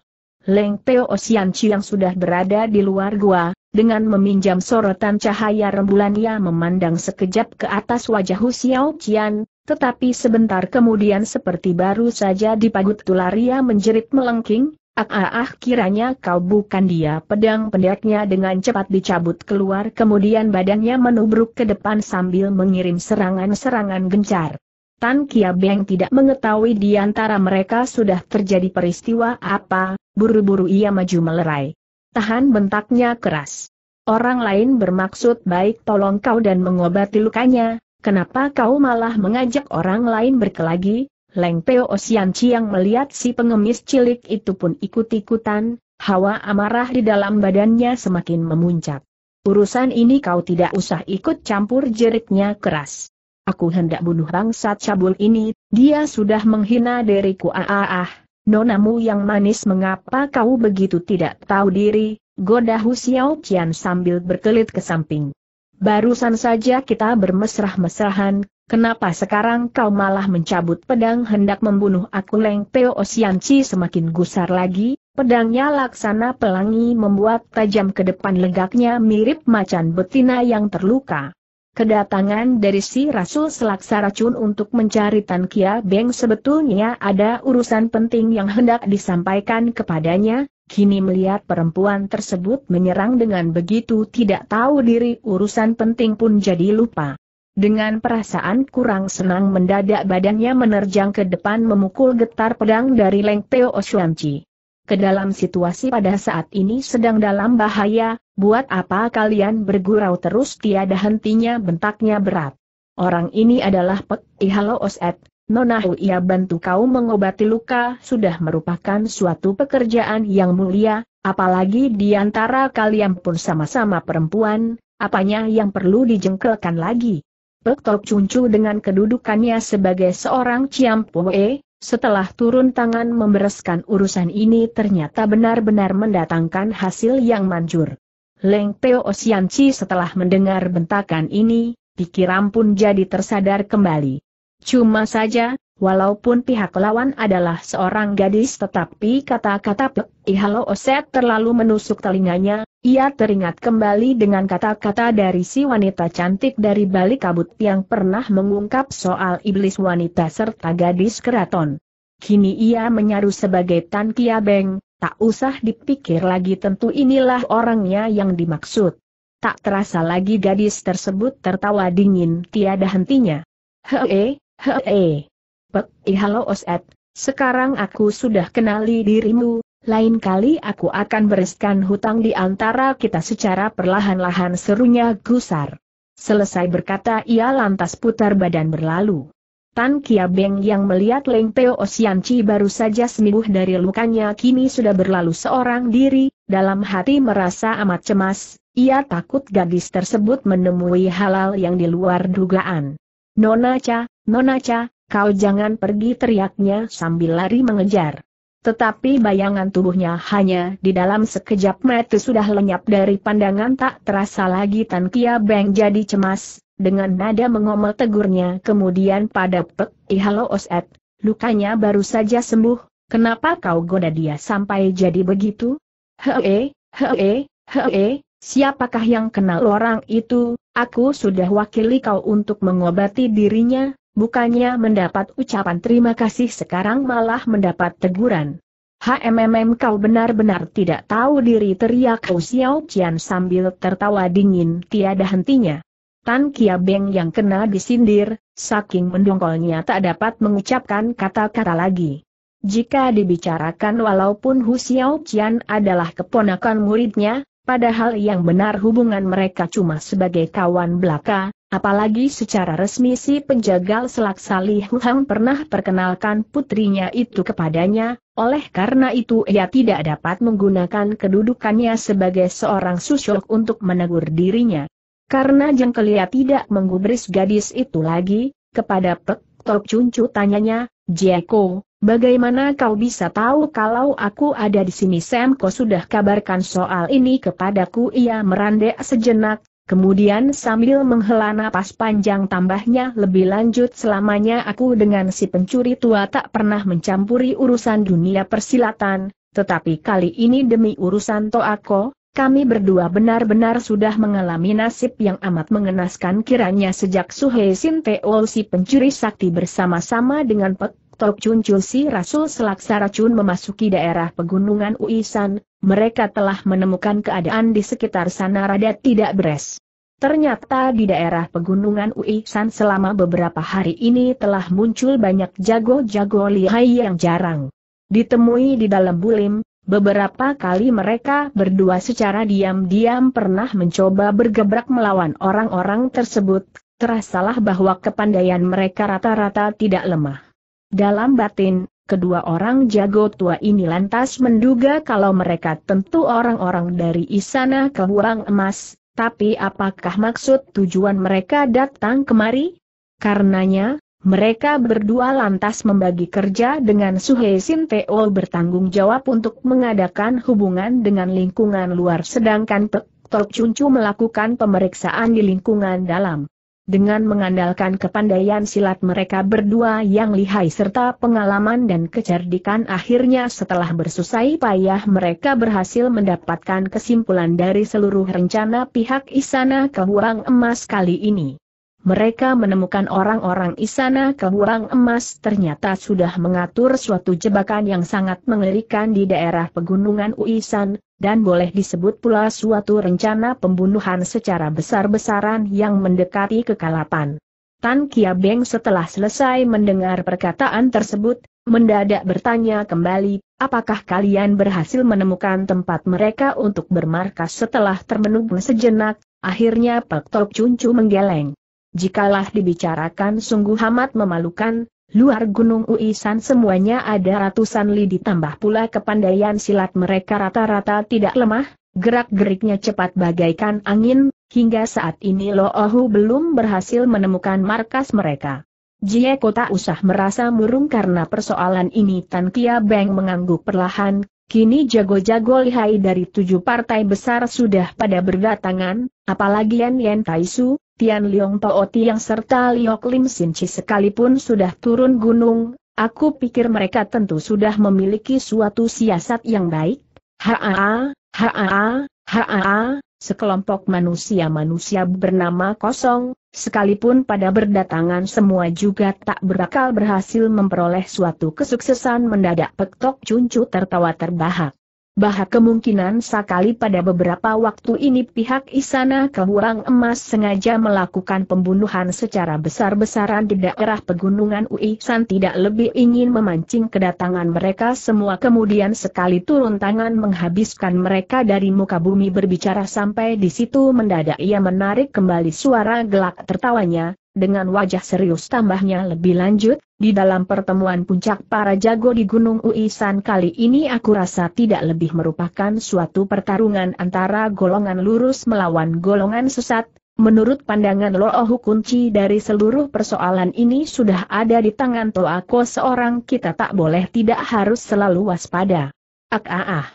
Leng Teo Xianqi yang sudah berada di luar gua, dengan meminjam sorotan cahaya rembulan ia memandang sekejap ke atas wajah Hu Xiao Qian, tetapi sebentar kemudian seperti baru saja dipagut tular ia menjerit melengking, ah ah ah kiranya kau bukan dia pedang pendeknya dengan cepat dicabut keluar kemudian badannya menubruk ke depan sambil mengirim serangan-serangan gencar. Tan Kia Beng tidak mengetahui di antara mereka sudah terjadi peristiwa apa, buru-buru ia maju melerai. Tahan bentaknya keras. Orang lain bermaksud baik tolong kau dan mengobati lukanya, kenapa kau malah mengajak orang lain berkelagi? Leng Peo Osian Chiang melihat si pengemis cilik itu pun ikut-ikutan, hawa amarah di dalam badannya semakin memuncak. Urusan ini kau tidak usah ikut campur jeriknya keras. Aku hendak bunuh bangsa cabul ini, dia sudah menghina diriku ah ah ah. Nonamu yang manis mengapa kau begitu tidak tahu diri, goda Hu Xiao Qian sambil berkelit ke samping. Barusan saja kita bermesrah-mesrahan, Kenapa sekarang kau malah mencabut pedang hendak membunuh aku Leng Teo Osianci semakin gusar lagi, pedangnya laksana pelangi membuat tajam ke depan legaknya mirip macan betina yang terluka. Kedatangan dari si Rasul Selaksa Racun untuk mencari Tan Kia Beng sebetulnya ada urusan penting yang hendak disampaikan kepadanya, kini melihat perempuan tersebut menyerang dengan begitu tidak tahu diri urusan penting pun jadi lupa. Dengan perasaan kurang senang mendadak badannya menerjang ke depan memukul getar pedang dari Leng Teo Oshuanchi ke dalam situasi pada saat ini sedang dalam bahaya, buat apa kalian bergurau terus tiada hentinya bentaknya berat. Orang ini adalah Pek Ihalo Oset, Nonahu ia bantu kau mengobati luka sudah merupakan suatu pekerjaan yang mulia, apalagi di antara kalian pun sama-sama perempuan, apanya yang perlu dijengkelkan lagi. Pek Tok Cuncu dengan kedudukannya sebagai seorang Ciampoe, setelah turun tangan membereskan urusan ini ternyata benar-benar mendatangkan hasil yang manjur. Leng Teo Chi setelah mendengar bentakan ini, pikiran pun jadi tersadar kembali. Cuma saja, walaupun pihak lawan adalah seorang gadis tetapi kata-kata Pek Ihalo Oset terlalu menusuk telinganya, ia teringat kembali dengan kata-kata dari si wanita cantik dari balik kabut yang pernah mengungkap soal iblis wanita serta gadis keraton. Kini ia menyaru sebagai Tan Beng, tak usah dipikir lagi tentu inilah orangnya yang dimaksud. Tak terasa lagi gadis tersebut tertawa dingin tiada hentinya. Hee, hee. Pek, ihalo oset, sekarang aku sudah kenali dirimu, lain kali aku akan bereskan hutang di antara kita secara perlahan-lahan serunya gusar. Selesai berkata ia lantas putar badan berlalu. Tan Kia Beng yang melihat Leng Teo Chi baru saja sembuh dari lukanya kini sudah berlalu seorang diri, dalam hati merasa amat cemas, ia takut gadis tersebut menemui halal yang di luar dugaan. Nona Cha, Nona Cha, kau jangan pergi teriaknya sambil lari mengejar. Tetapi bayangan tubuhnya hanya di dalam sekejap mata sudah lenyap dari pandangan tak terasa lagi Tan Kia Beng jadi cemas, dengan nada mengomel tegurnya kemudian pada Pek Ihalo Oset, lukanya baru saja sembuh, kenapa kau goda dia sampai jadi begitu? Hee, hee, hee, siapakah yang kenal orang itu, aku sudah wakili kau untuk mengobati dirinya, Bukannya mendapat ucapan terima kasih sekarang malah mendapat teguran. HMMM kau benar-benar tidak tahu diri teriak Hou Xiao sambil tertawa dingin tiada hentinya. Tan Kia Beng yang kena disindir, saking mendongkolnya tak dapat mengucapkan kata-kata lagi. Jika dibicarakan walaupun Hu Xiao adalah keponakan muridnya, Padahal yang benar hubungan mereka cuma sebagai kawan belaka, apalagi secara resmi si penjagal selaksa Li Huang pernah perkenalkan putrinya itu kepadanya, oleh karena itu ia tidak dapat menggunakan kedudukannya sebagai seorang susuk untuk menegur dirinya. Karena jengkelia tidak menggubris gadis itu lagi, kepada Pek Tok Cuncu tanyanya, Jeko, Bagaimana kau bisa tahu kalau aku ada di sini Sam, kau sudah kabarkan soal ini kepadaku ia merandek sejenak, Kemudian sambil menghela napas panjang tambahnya lebih lanjut selamanya aku dengan si pencuri tua tak pernah mencampuri urusan dunia persilatan, tetapi kali ini demi urusan Toako, kami berdua benar-benar sudah mengalami nasib yang amat mengenaskan kiranya sejak Suhe Sin si pencuri sakti bersama-sama dengan Pek Tok Chun Chun si Rasul Selaksara Chun memasuki daerah pegunungan Uisan, mereka telah menemukan keadaan di sekitar sana rada tidak beres. Ternyata di daerah pegunungan Uisan selama beberapa hari ini telah muncul banyak jago-jago lihai yang jarang ditemui di dalam bulim, beberapa kali mereka berdua secara diam-diam pernah mencoba bergebrak melawan orang-orang tersebut, terasalah bahwa kepandaian mereka rata-rata tidak lemah. Dalam batin, kedua orang jago tua ini lantas menduga kalau mereka tentu orang-orang dari isana Kebuang Emas, tapi apakah maksud tujuan mereka datang kemari? Karenanya, mereka berdua lantas membagi kerja dengan Suhe Sin Teo bertanggung jawab untuk mengadakan hubungan dengan lingkungan luar sedangkan Pek Tok melakukan pemeriksaan di lingkungan dalam. Dengan mengandalkan kepandaian silat mereka berdua yang lihai serta pengalaman dan kecerdikan akhirnya setelah bersusai payah mereka berhasil mendapatkan kesimpulan dari seluruh rencana pihak Isana Kehurang Emas kali ini. Mereka menemukan orang-orang Isana Kehurang Emas ternyata sudah mengatur suatu jebakan yang sangat mengerikan di daerah pegunungan Uisan, dan boleh disebut pula suatu rencana pembunuhan secara besar-besaran yang mendekati kekalapan. Tan Kia Beng setelah selesai mendengar perkataan tersebut, mendadak bertanya kembali, apakah kalian berhasil menemukan tempat mereka untuk bermarkas setelah termenung sejenak, akhirnya Pek Tok Cuncu menggeleng. Jikalah dibicarakan sungguh amat memalukan, Luar Gunung Uisan semuanya ada ratusan li ditambah pula kepandaian silat mereka rata-rata tidak lemah, gerak-geriknya cepat bagaikan angin, hingga saat ini Lo Ohu belum berhasil menemukan markas mereka. Jie Kota usah merasa murung karena persoalan ini Tan Kia Beng mengangguk perlahan, Kini jago-jago lihai dari tujuh partai besar sudah pada berdatangan, apalagi Yan Yan Taisu, Tian Liong Tao yang serta Liok Lim Sin Chi sekalipun sudah turun gunung, aku pikir mereka tentu sudah memiliki suatu siasat yang baik. Haa, haa, haa, sekelompok manusia-manusia bernama kosong, sekalipun pada berdatangan semua juga tak berakal berhasil memperoleh suatu kesuksesan mendadak petok Cuncu tertawa terbahak bahwa kemungkinan sekali pada beberapa waktu ini pihak isana Kehurang Emas sengaja melakukan pembunuhan secara besar-besaran di daerah pegunungan Ui tidak lebih ingin memancing kedatangan mereka semua kemudian sekali turun tangan menghabiskan mereka dari muka bumi berbicara sampai di situ mendadak ia menarik kembali suara gelak tertawanya, dengan wajah serius tambahnya lebih lanjut, di dalam pertemuan puncak para jago di Gunung Uisan kali ini aku rasa tidak lebih merupakan suatu pertarungan antara golongan lurus melawan golongan sesat, menurut pandangan Loohu kunci dari seluruh persoalan ini sudah ada di tangan Toako seorang kita tak boleh tidak harus selalu waspada. Ak ah ah.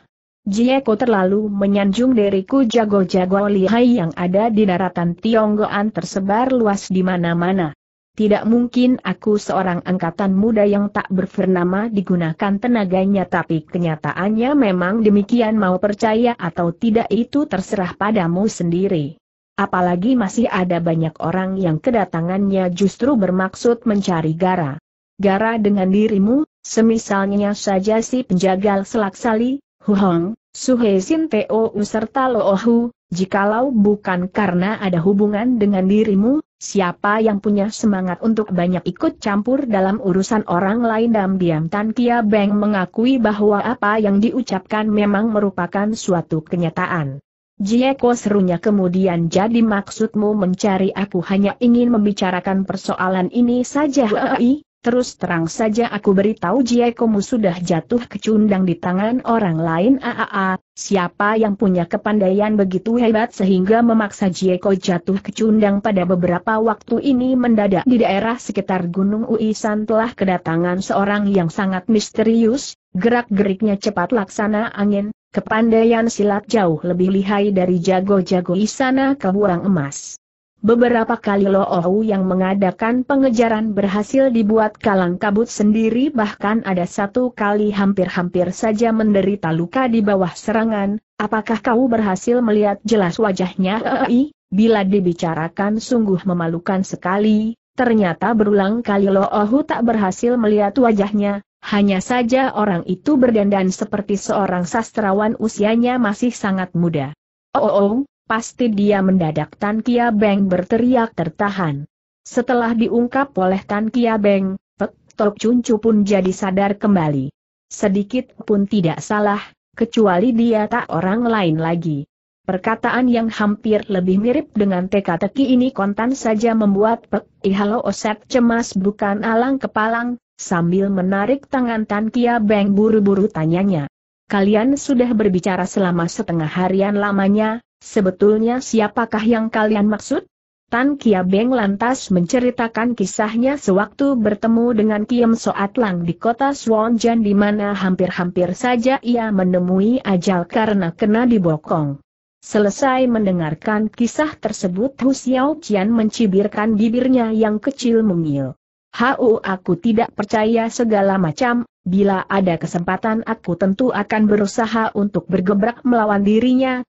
Jieko terlalu menyanjung diriku jago-jago lihai yang ada di daratan Tionggoan tersebar luas di mana-mana. Tidak mungkin aku seorang angkatan muda yang tak berfernama digunakan tenaganya tapi kenyataannya memang demikian mau percaya atau tidak itu terserah padamu sendiri. Apalagi masih ada banyak orang yang kedatangannya justru bermaksud mencari gara. Gara dengan dirimu, semisalnya saja si penjagal selaksali, Huhong, Suhe Sin Teo serta Loohu, jikalau bukan karena ada hubungan dengan dirimu, siapa yang punya semangat untuk banyak ikut campur dalam urusan orang lain diam-diam Tan Kia Beng mengakui bahwa apa yang diucapkan memang merupakan suatu kenyataan. Jieko serunya kemudian jadi maksudmu mencari aku hanya ingin membicarakan persoalan ini saja Hei, Terus terang saja aku beritahu Jiekomu sudah jatuh kecundang di tangan orang lain AAA, siapa yang punya kepandaian begitu hebat sehingga memaksa Jieko jatuh kecundang pada beberapa waktu ini mendadak di daerah sekitar Gunung Uisan telah kedatangan seorang yang sangat misterius, gerak-geriknya cepat laksana angin, kepandaian silat jauh lebih lihai dari jago-jago Isana kebuang emas. Beberapa kali Lo Ohu yang mengadakan pengejaran berhasil dibuat kalang kabut sendiri bahkan ada satu kali hampir-hampir saja menderita luka di bawah serangan, apakah kau berhasil melihat jelas wajahnya I. bila dibicarakan sungguh memalukan sekali, ternyata berulang kali Lo Ohu tak berhasil melihat wajahnya, hanya saja orang itu berdandan seperti seorang sastrawan usianya masih sangat muda. Oh, oh, oh Pasti dia mendadak Tan Kia Beng berteriak tertahan. Setelah diungkap oleh Tan Kia Beng, Pek Tok Chu pun jadi sadar kembali. Sedikit pun tidak salah, kecuali dia tak orang lain lagi. Perkataan yang hampir lebih mirip dengan teka-teki ini kontan saja membuat Pek Ihalo Oset, cemas bukan alang kepalang, sambil menarik tangan Tan Kia Beng buru-buru tanyanya. Kalian sudah berbicara selama setengah harian lamanya, Sebetulnya siapakah yang kalian maksud? Tan Kia Beng lantas menceritakan kisahnya sewaktu bertemu dengan Kiem Soat Lang di kota Swanjan di mana hampir-hampir saja ia menemui ajal karena kena dibokong. Selesai mendengarkan kisah tersebut Hu Xiao Qian mencibirkan bibirnya yang kecil mungil. Hau aku tidak percaya segala macam, bila ada kesempatan aku tentu akan berusaha untuk bergebrak melawan dirinya,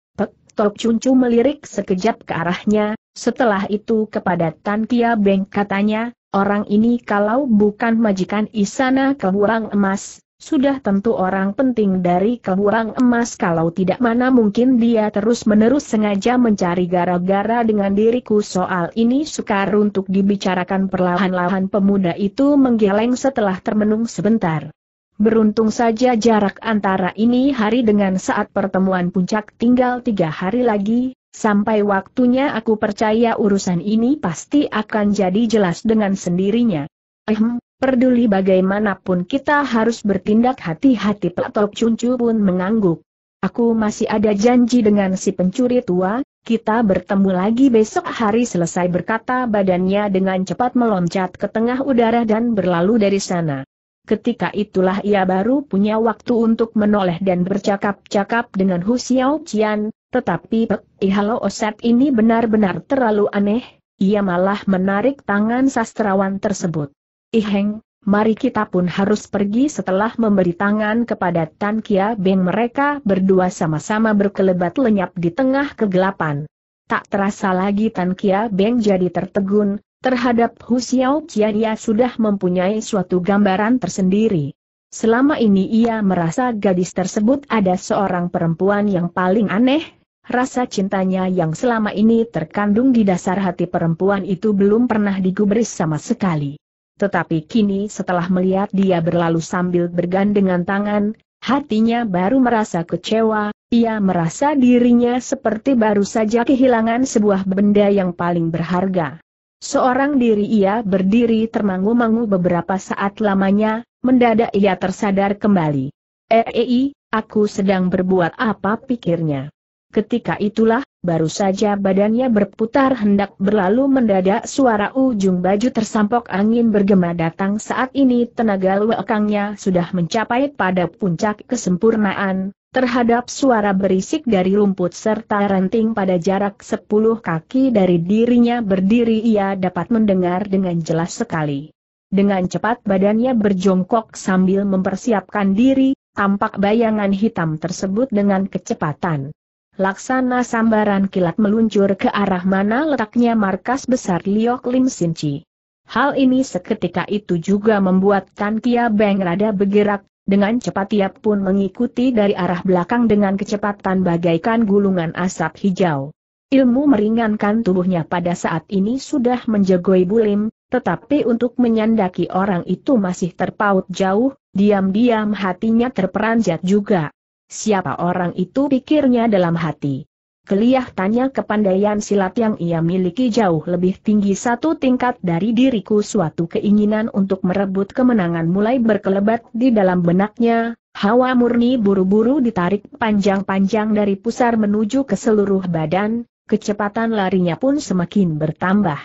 Tok Cuncu melirik sekejap ke arahnya, setelah itu kepada Tan Kia Beng katanya, orang ini kalau bukan majikan Isana kehurang Emas, sudah tentu orang penting dari kehurang Emas kalau tidak mana mungkin dia terus-menerus sengaja mencari gara-gara dengan diriku soal ini sukar untuk dibicarakan perlahan-lahan pemuda itu menggeleng setelah termenung sebentar. Beruntung saja jarak antara ini hari dengan saat pertemuan puncak tinggal tiga hari lagi, sampai waktunya aku percaya urusan ini pasti akan jadi jelas dengan sendirinya. Ehm, peduli bagaimanapun kita harus bertindak hati-hati Pak Top Cuncu pun mengangguk. Aku masih ada janji dengan si pencuri tua, kita bertemu lagi besok hari selesai berkata badannya dengan cepat meloncat ke tengah udara dan berlalu dari sana. Ketika itulah ia baru punya waktu untuk menoleh dan bercakap-cakap dengan Hu Xiao Qian, tetapi Pek eh, Ihalo eh, Oset ini benar-benar terlalu aneh, ia malah menarik tangan sastrawan tersebut. Iheng, eh, mari kita pun harus pergi setelah memberi tangan kepada Tan Kia Beng mereka berdua sama-sama berkelebat lenyap di tengah kegelapan. Tak terasa lagi Tan Kia Beng jadi tertegun, Terhadap Hu Xiao ia sudah mempunyai suatu gambaran tersendiri. Selama ini ia merasa gadis tersebut ada seorang perempuan yang paling aneh, rasa cintanya yang selama ini terkandung di dasar hati perempuan itu belum pernah digubris sama sekali. Tetapi kini setelah melihat dia berlalu sambil bergandengan tangan, hatinya baru merasa kecewa, ia merasa dirinya seperti baru saja kehilangan sebuah benda yang paling berharga. Seorang diri ia berdiri termangu-mangu beberapa saat lamanya, mendadak ia tersadar kembali. Ei, eh, eh, eh, aku sedang berbuat apa pikirnya. Ketika itulah, baru saja badannya berputar hendak berlalu mendadak suara ujung baju tersampok angin bergema datang saat ini tenaga lekangnya sudah mencapai pada puncak kesempurnaan, terhadap suara berisik dari rumput serta ranting pada jarak sepuluh kaki dari dirinya berdiri ia dapat mendengar dengan jelas sekali. Dengan cepat badannya berjongkok sambil mempersiapkan diri, tampak bayangan hitam tersebut dengan kecepatan. Laksana sambaran kilat meluncur ke arah mana letaknya markas besar Liok Lim Sinci. Hal ini seketika itu juga membuat Tan Kia Beng rada bergerak dengan cepat ia pun mengikuti dari arah belakang dengan kecepatan bagaikan gulungan asap hijau. Ilmu meringankan tubuhnya pada saat ini sudah menjegoi bulim, tetapi untuk menyandaki orang itu masih terpaut jauh, diam-diam hatinya terperanjat juga. Siapa orang itu pikirnya dalam hati. Kelihatannya kepandaian silat yang ia miliki jauh lebih tinggi satu tingkat dari diriku suatu keinginan untuk merebut kemenangan mulai berkelebat di dalam benaknya, hawa murni buru-buru ditarik panjang-panjang dari pusar menuju ke seluruh badan, kecepatan larinya pun semakin bertambah.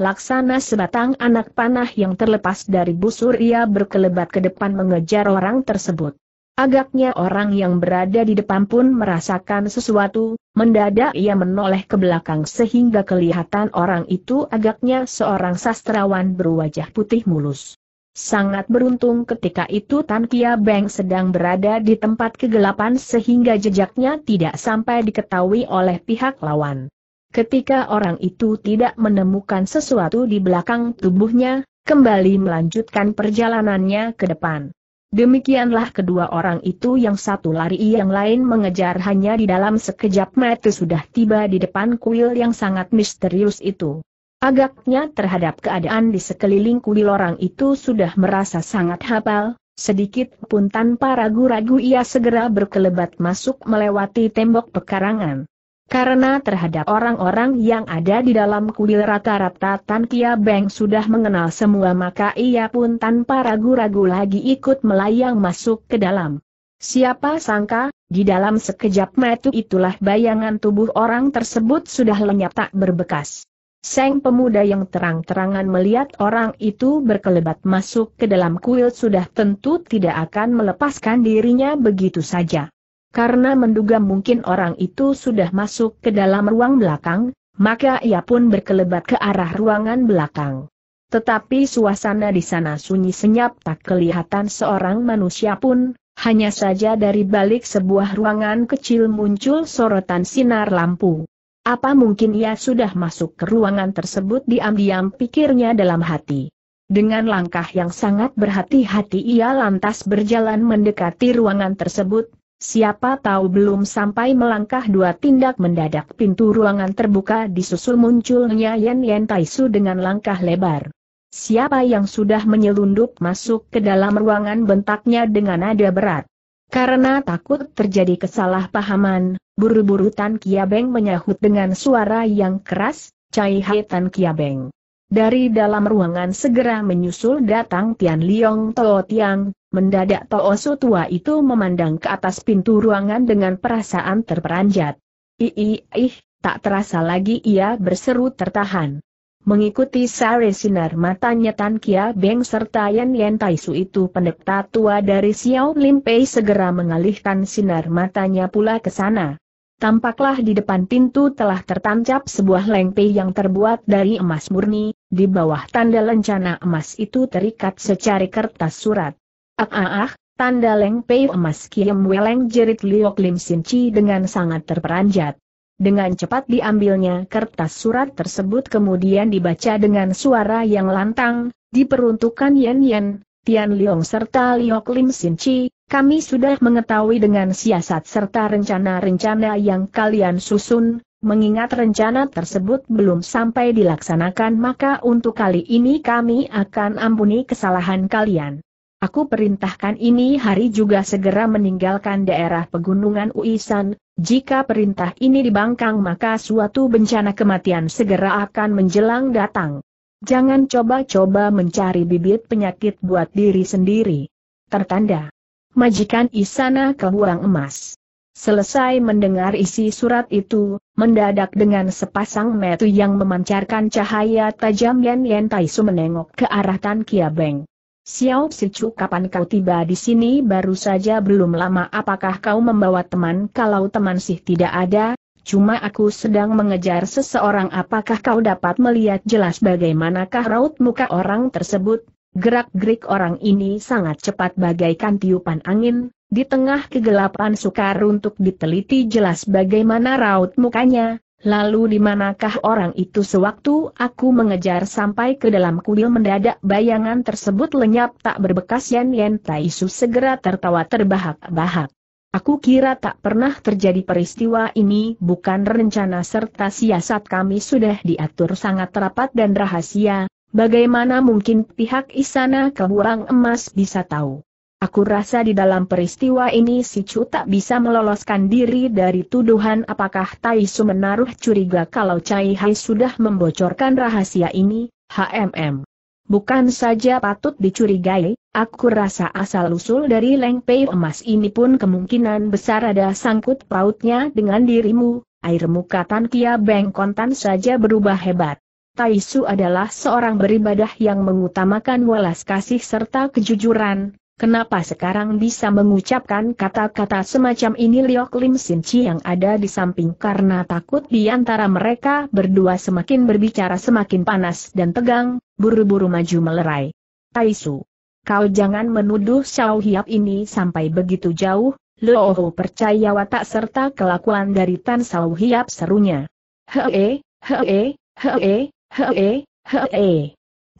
Laksana sebatang anak panah yang terlepas dari busur ia berkelebat ke depan mengejar orang tersebut. Agaknya orang yang berada di depan pun merasakan sesuatu, mendadak ia menoleh ke belakang sehingga kelihatan orang itu agaknya seorang sastrawan berwajah putih mulus. Sangat beruntung ketika itu Tan Kia Beng sedang berada di tempat kegelapan sehingga jejaknya tidak sampai diketahui oleh pihak lawan. Ketika orang itu tidak menemukan sesuatu di belakang tubuhnya, kembali melanjutkan perjalanannya ke depan. Demikianlah kedua orang itu yang satu lari yang lain mengejar hanya di dalam sekejap mata sudah tiba di depan kuil yang sangat misterius itu. Agaknya terhadap keadaan di sekeliling kuil orang itu sudah merasa sangat hafal, sedikit pun tanpa ragu-ragu ia segera berkelebat masuk melewati tembok pekarangan. Karena terhadap orang-orang yang ada di dalam kuil rata-rata Tan Kia Beng sudah mengenal semua maka ia pun tanpa ragu-ragu lagi ikut melayang masuk ke dalam. Siapa sangka, di dalam sekejap metu itulah bayangan tubuh orang tersebut sudah lenyap tak berbekas. Seng pemuda yang terang-terangan melihat orang itu berkelebat masuk ke dalam kuil sudah tentu tidak akan melepaskan dirinya begitu saja. Karena menduga mungkin orang itu sudah masuk ke dalam ruang belakang, maka ia pun berkelebat ke arah ruangan belakang. Tetapi suasana di sana sunyi senyap tak kelihatan seorang manusia pun, hanya saja dari balik sebuah ruangan kecil muncul sorotan sinar lampu. Apa mungkin ia sudah masuk ke ruangan tersebut diam-diam pikirnya dalam hati. Dengan langkah yang sangat berhati-hati ia lantas berjalan mendekati ruangan tersebut, Siapa tahu belum sampai melangkah dua tindak mendadak pintu ruangan terbuka disusul munculnya Yan Yan Taisu dengan langkah lebar. Siapa yang sudah menyelundup masuk ke dalam ruangan bentaknya dengan nada berat. Karena takut terjadi kesalahpahaman, buru-buru Tan Kiabeng menyahut dengan suara yang keras, Cai Hai Tan Kiabeng. Dari dalam ruangan segera menyusul datang Tian Liong Toh Tiang, mendadak Toh Su tua itu memandang ke atas pintu ruangan dengan perasaan terperanjat. Ih, ih, tak terasa lagi ia berseru tertahan. Mengikuti sare sinar matanya Tan Kia Beng serta Yan Yan Tai Su itu pendeta tua dari Xiao Lim Pei segera mengalihkan sinar matanya pula ke sana. Tampaklah di depan pintu telah tertancap sebuah lengpe yang terbuat dari emas murni, di bawah tanda lencana emas itu terikat secari kertas surat. Ah ah ah, tanda lengpe emas kiam weleng jerit Liok Lim Sinci dengan sangat terperanjat. Dengan cepat diambilnya kertas surat tersebut kemudian dibaca dengan suara yang lantang, diperuntukkan Yen Yen, Tian Liong serta Liok Lim Sin Chi, kami sudah mengetahui dengan siasat serta rencana-rencana yang kalian susun, mengingat rencana tersebut belum sampai dilaksanakan maka untuk kali ini kami akan ampuni kesalahan kalian. Aku perintahkan ini hari juga segera meninggalkan daerah pegunungan Uisan, jika perintah ini dibangkang maka suatu bencana kematian segera akan menjelang datang. Jangan coba-coba mencari bibit penyakit buat diri sendiri. Tertanda. Majikan Isana Kehuang Emas. Selesai mendengar isi surat itu, mendadak dengan sepasang metu yang memancarkan cahaya tajam Yen Yen Taisu menengok ke arah Tan Kia Beng. Xiao Sichu kapan kau tiba di sini baru saja belum lama apakah kau membawa teman kalau teman sih tidak ada, Cuma aku sedang mengejar seseorang apakah kau dapat melihat jelas bagaimanakah raut muka orang tersebut? Gerak-gerik orang ini sangat cepat bagaikan tiupan angin, di tengah kegelapan sukar untuk diteliti jelas bagaimana raut mukanya, Lalu di manakah orang itu sewaktu aku mengejar sampai ke dalam kuil mendadak bayangan tersebut lenyap tak berbekas Yan Yan Taisu segera tertawa terbahak-bahak. Aku kira tak pernah terjadi peristiwa ini bukan rencana serta siasat kami sudah diatur sangat rapat dan rahasia, bagaimana mungkin pihak Isana Kemurang Emas bisa tahu. Aku rasa di dalam peristiwa ini si Chu tak bisa meloloskan diri dari tuduhan apakah Tai Su menaruh curiga kalau Cai Hai sudah membocorkan rahasia ini, HMM. Bukan saja patut dicurigai, aku rasa asal-usul dari Leng Pei emas ini pun kemungkinan besar ada sangkut pautnya dengan dirimu, air muka Tan Kia Beng Kontan saja berubah hebat. Tai Su adalah seorang beribadah yang mengutamakan welas kasih serta kejujuran, kenapa sekarang bisa mengucapkan kata-kata semacam ini Liok Lim Sin Chi yang ada di samping karena takut di antara mereka berdua semakin berbicara semakin panas dan tegang, buru-buru maju melerai. Taisu, kau jangan menuduh Xiao Hiap ini sampai begitu jauh, Looho percaya watak serta kelakuan dari Tan Xiao Hiap serunya. Hee, hee, hee, hee, hee.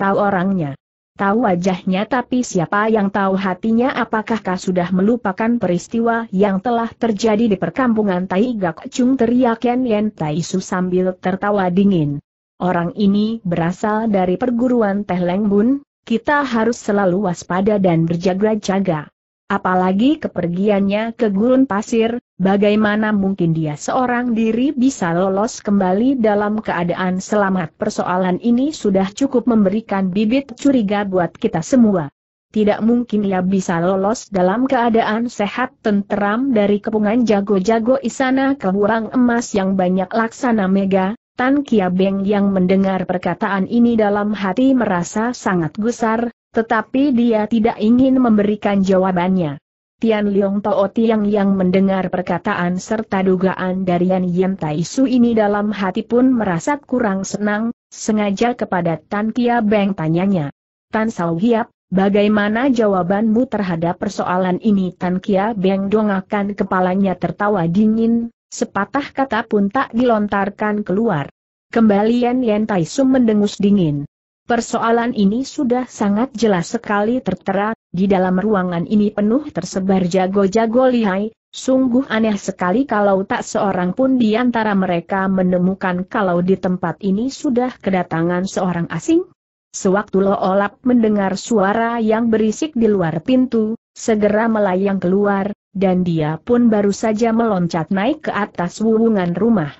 Tahu orangnya. Tahu wajahnya tapi siapa yang tahu hatinya Apakah kau sudah melupakan peristiwa yang telah terjadi di perkampungan Tai Gak Chung teriak Yen Yen Su sambil tertawa dingin. Orang ini berasal dari perguruan Teh Leng Bun, kita harus selalu waspada dan berjaga-jaga. Apalagi kepergiannya ke gurun pasir, bagaimana mungkin dia seorang diri bisa lolos kembali dalam keadaan selamat persoalan ini sudah cukup memberikan bibit curiga buat kita semua. Tidak mungkin ia bisa lolos dalam keadaan sehat tenteram dari kepungan jago-jago isana kehurang emas yang banyak laksana mega, Tan Kia Beng yang mendengar perkataan ini dalam hati merasa sangat gusar, tetapi dia tidak ingin memberikan jawabannya. Tian Leong Tao Tiang yang mendengar perkataan serta dugaan dari Yan Yan Tai Su ini dalam hati pun merasa kurang senang, sengaja kepada Tan Kia Beng tanyanya. Tan Sao Hiap, Bagaimana jawabanmu terhadap persoalan ini? Tan Kia Beng dongakan kepalanya tertawa dingin, Sepatah kata pun tak dilontarkan keluar. Kembali Yen Yen Tai Sum mendengus dingin. Persoalan ini sudah sangat jelas sekali tertera, di dalam ruangan ini penuh tersebar jago-jago lihai, sungguh aneh sekali kalau tak seorang pun di antara mereka menemukan kalau di tempat ini sudah kedatangan seorang asing. Sewaktu Lo Olap mendengar suara yang berisik di luar pintu, segera melayang keluar, dan dia pun baru saja meloncat naik ke atas wuwungan rumah.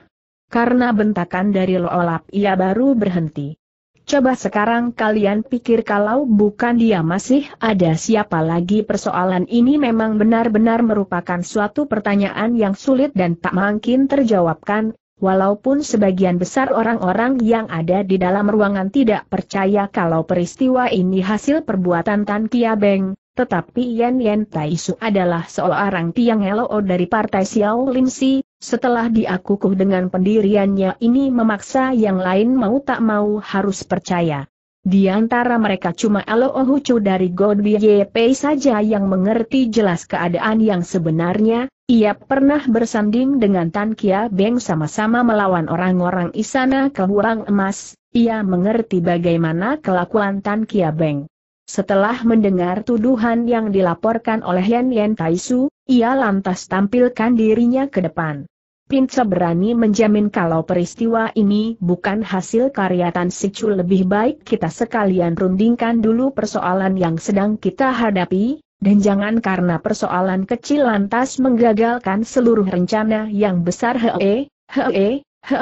Karena bentakan dari Lo Olap ia baru berhenti. Coba sekarang kalian pikir kalau bukan dia masih ada siapa lagi persoalan ini memang benar-benar merupakan suatu pertanyaan yang sulit dan tak mungkin terjawabkan, Walaupun sebagian besar orang-orang yang ada di dalam ruangan tidak percaya kalau peristiwa ini hasil perbuatan Tan Kia Beng, tetapi Yan Yan Su adalah seorang tiang elo dari partai Xiao Lim Si, setelah diakukuh dengan pendiriannya ini memaksa yang lain mau tak mau harus percaya. Di antara mereka cuma Elo Ohucu dari God Ye saja yang mengerti jelas keadaan yang sebenarnya, ia pernah bersanding dengan Tan Kia Beng sama-sama melawan orang-orang Isana kehurang Emas, ia mengerti bagaimana kelakuan Tan Kia Beng. Setelah mendengar tuduhan yang dilaporkan oleh Yan Yan Taisu, ia lantas tampilkan dirinya ke depan. Pince berani menjamin kalau peristiwa ini bukan hasil karya Tan Sicu lebih baik kita sekalian rundingkan dulu persoalan yang sedang kita hadapi, dan jangan karena persoalan kecil lantas menggagalkan seluruh rencana yang besar he hee, he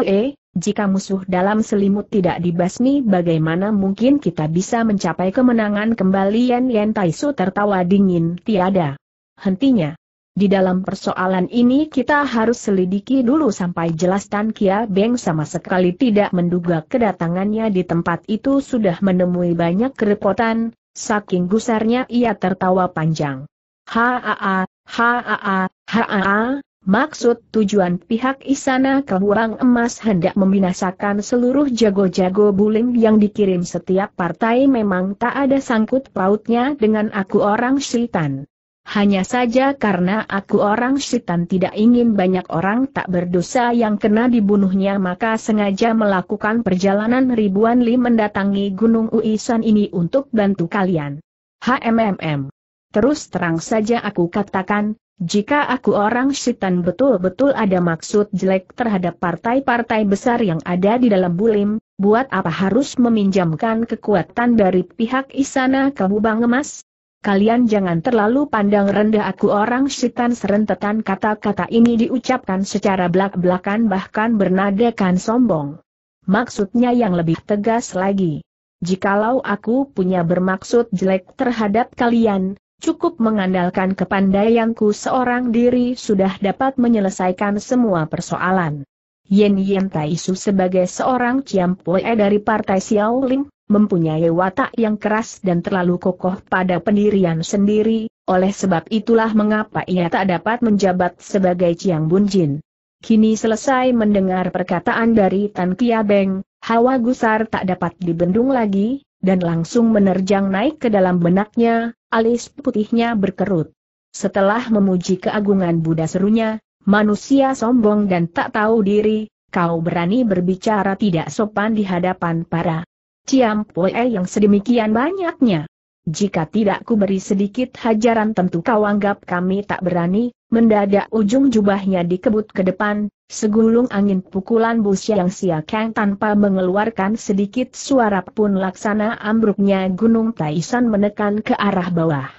hee, jika musuh dalam selimut tidak dibasmi bagaimana mungkin kita bisa mencapai kemenangan kembali Yen Yen Taisu tertawa dingin tiada hentinya. Di dalam persoalan ini kita harus selidiki dulu sampai jelas Tan Kia Beng sama sekali tidak menduga kedatangannya di tempat itu sudah menemui banyak kerepotan, Saking gusarnya ia tertawa panjang. Haa, haa, haa, maksud tujuan pihak Isana Kehuang Emas hendak membinasakan seluruh jago-jago bulim yang dikirim setiap partai memang tak ada sangkut pautnya dengan aku orang syaitan. Hanya saja karena aku orang setan tidak ingin banyak orang tak berdosa yang kena dibunuhnya maka sengaja melakukan perjalanan ribuan li mendatangi Gunung Uisan ini untuk bantu kalian. HMMM. Terus terang saja aku katakan, jika aku orang setan betul-betul ada maksud jelek terhadap partai-partai besar yang ada di dalam bulim, buat apa harus meminjamkan kekuatan dari pihak Isana ke Bubang Emas? kalian jangan terlalu pandang rendah aku orang setan serentetan kata-kata ini diucapkan secara belak-belakan bahkan bernadakan sombong. Maksudnya yang lebih tegas lagi. Jikalau aku punya bermaksud jelek terhadap kalian, cukup mengandalkan kepandaianku seorang diri sudah dapat menyelesaikan semua persoalan. Yen Yen Taisu sebagai seorang Ciampue dari Partai Xiao Ling mempunyai watak yang keras dan terlalu kokoh pada pendirian sendiri, oleh sebab itulah mengapa ia tak dapat menjabat sebagai Chiang Bunjin. Kini selesai mendengar perkataan dari Tan Kia Beng, hawa gusar tak dapat dibendung lagi, dan langsung menerjang naik ke dalam benaknya, alis putihnya berkerut. Setelah memuji keagungan Buddha serunya, manusia sombong dan tak tahu diri, kau berani berbicara tidak sopan di hadapan para Ciam Poe yang sedemikian banyaknya. Jika tidak ku beri sedikit hajaran tentu kau anggap kami tak berani, mendadak ujung jubahnya dikebut ke depan, segulung angin pukulan busya yang siakang tanpa mengeluarkan sedikit suara pun laksana ambruknya gunung Taisan menekan ke arah bawah.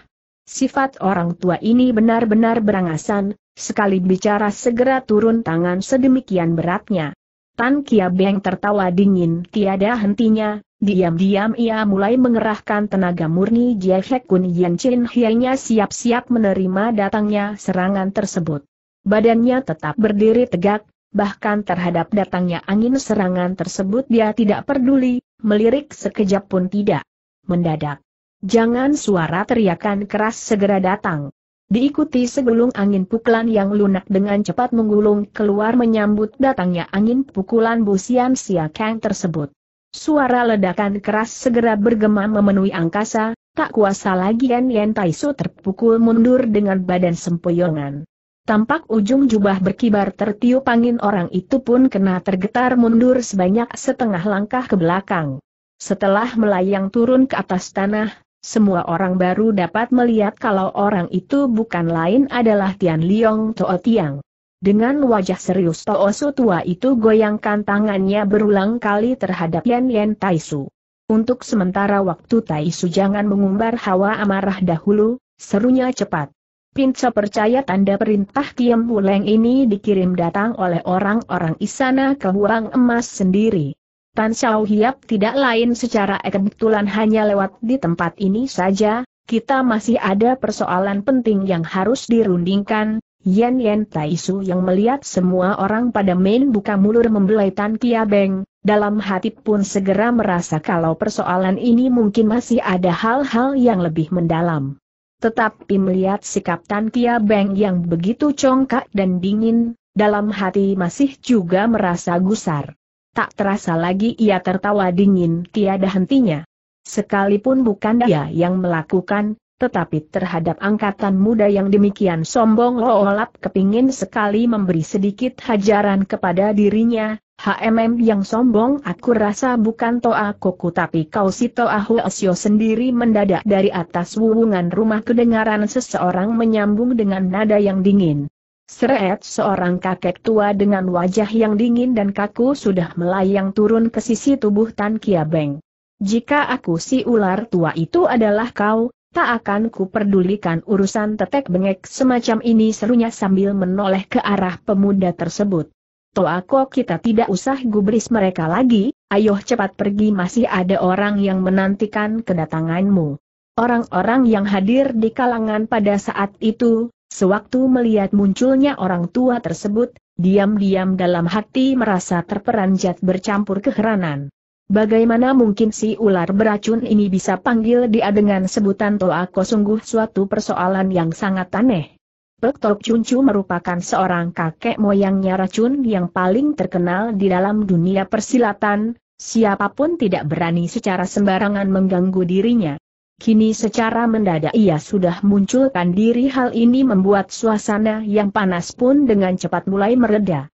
Sifat orang tua ini benar-benar berangasan, sekali bicara segera turun tangan sedemikian beratnya. Tan Kia Beng tertawa dingin tiada hentinya, Diam-diam ia mulai mengerahkan tenaga murni Jie Hek Kun Yen Chin Hianya siap-siap menerima datangnya serangan tersebut. Badannya tetap berdiri tegak, bahkan terhadap datangnya angin serangan tersebut dia tidak peduli, melirik sekejap pun tidak. Mendadak. Jangan suara teriakan keras segera datang. Diikuti segelung angin pukulan yang lunak dengan cepat menggulung keluar menyambut datangnya angin pukulan Busian Kang tersebut. Suara ledakan keras segera bergema memenuhi angkasa, tak kuasa lagi Yan Yan Taisu terpukul mundur dengan badan sempoyongan. Tampak ujung jubah berkibar tertiup angin orang itu pun kena tergetar mundur sebanyak setengah langkah ke belakang. Setelah melayang turun ke atas tanah, semua orang baru dapat melihat kalau orang itu bukan lain adalah Tian Liong Tuo Tiang. Dengan wajah serius Toosu tua itu goyangkan tangannya berulang kali terhadap Yan Yan Taisu. Untuk sementara waktu Taisu jangan mengumbar hawa amarah dahulu, serunya cepat. Pinca percaya tanda perintah Kiem Wuleng ini dikirim datang oleh orang-orang isana ke Huang Emas sendiri. Tan Xiao Hiap tidak lain secara kebetulan hanya lewat di tempat ini saja, kita masih ada persoalan penting yang harus dirundingkan, Yen Yen Taisu yang melihat semua orang pada main buka mulur membelai Tan Kia Beng, dalam hati pun segera merasa kalau persoalan ini mungkin masih ada hal-hal yang lebih mendalam. Tetapi melihat sikap Tan Kia Beng yang begitu congkak dan dingin, dalam hati masih juga merasa gusar. Tak terasa lagi ia tertawa dingin tiada hentinya. Sekalipun bukan dia yang melakukan, tetapi terhadap angkatan muda yang demikian sombong Loolap kepingin sekali memberi sedikit hajaran kepada dirinya, HMM yang sombong aku rasa bukan Toa Koku tapi kau si Toa Huasyo sendiri mendadak dari atas wuwungan rumah kedengaran seseorang menyambung dengan nada yang dingin. Seret seorang kakek tua dengan wajah yang dingin dan kaku sudah melayang turun ke sisi tubuh Tan Kia Beng. Jika aku si ular tua itu adalah kau, Tak akan ku perdulikan urusan tetek bengek semacam ini serunya sambil menoleh ke arah pemuda tersebut. kok kita tidak usah gubris mereka lagi, ayo cepat pergi masih ada orang yang menantikan kedatanganmu. Orang-orang yang hadir di kalangan pada saat itu, sewaktu melihat munculnya orang tua tersebut, diam-diam dalam hati merasa terperanjat bercampur keheranan. Bagaimana mungkin si ular beracun ini bisa panggil dia dengan sebutan Toako sungguh suatu persoalan yang sangat aneh. Pek Tok Cuncu merupakan seorang kakek moyangnya racun yang paling terkenal di dalam dunia persilatan, siapapun tidak berani secara sembarangan mengganggu dirinya. Kini secara mendadak ia sudah munculkan diri hal ini membuat suasana yang panas pun dengan cepat mulai meredah.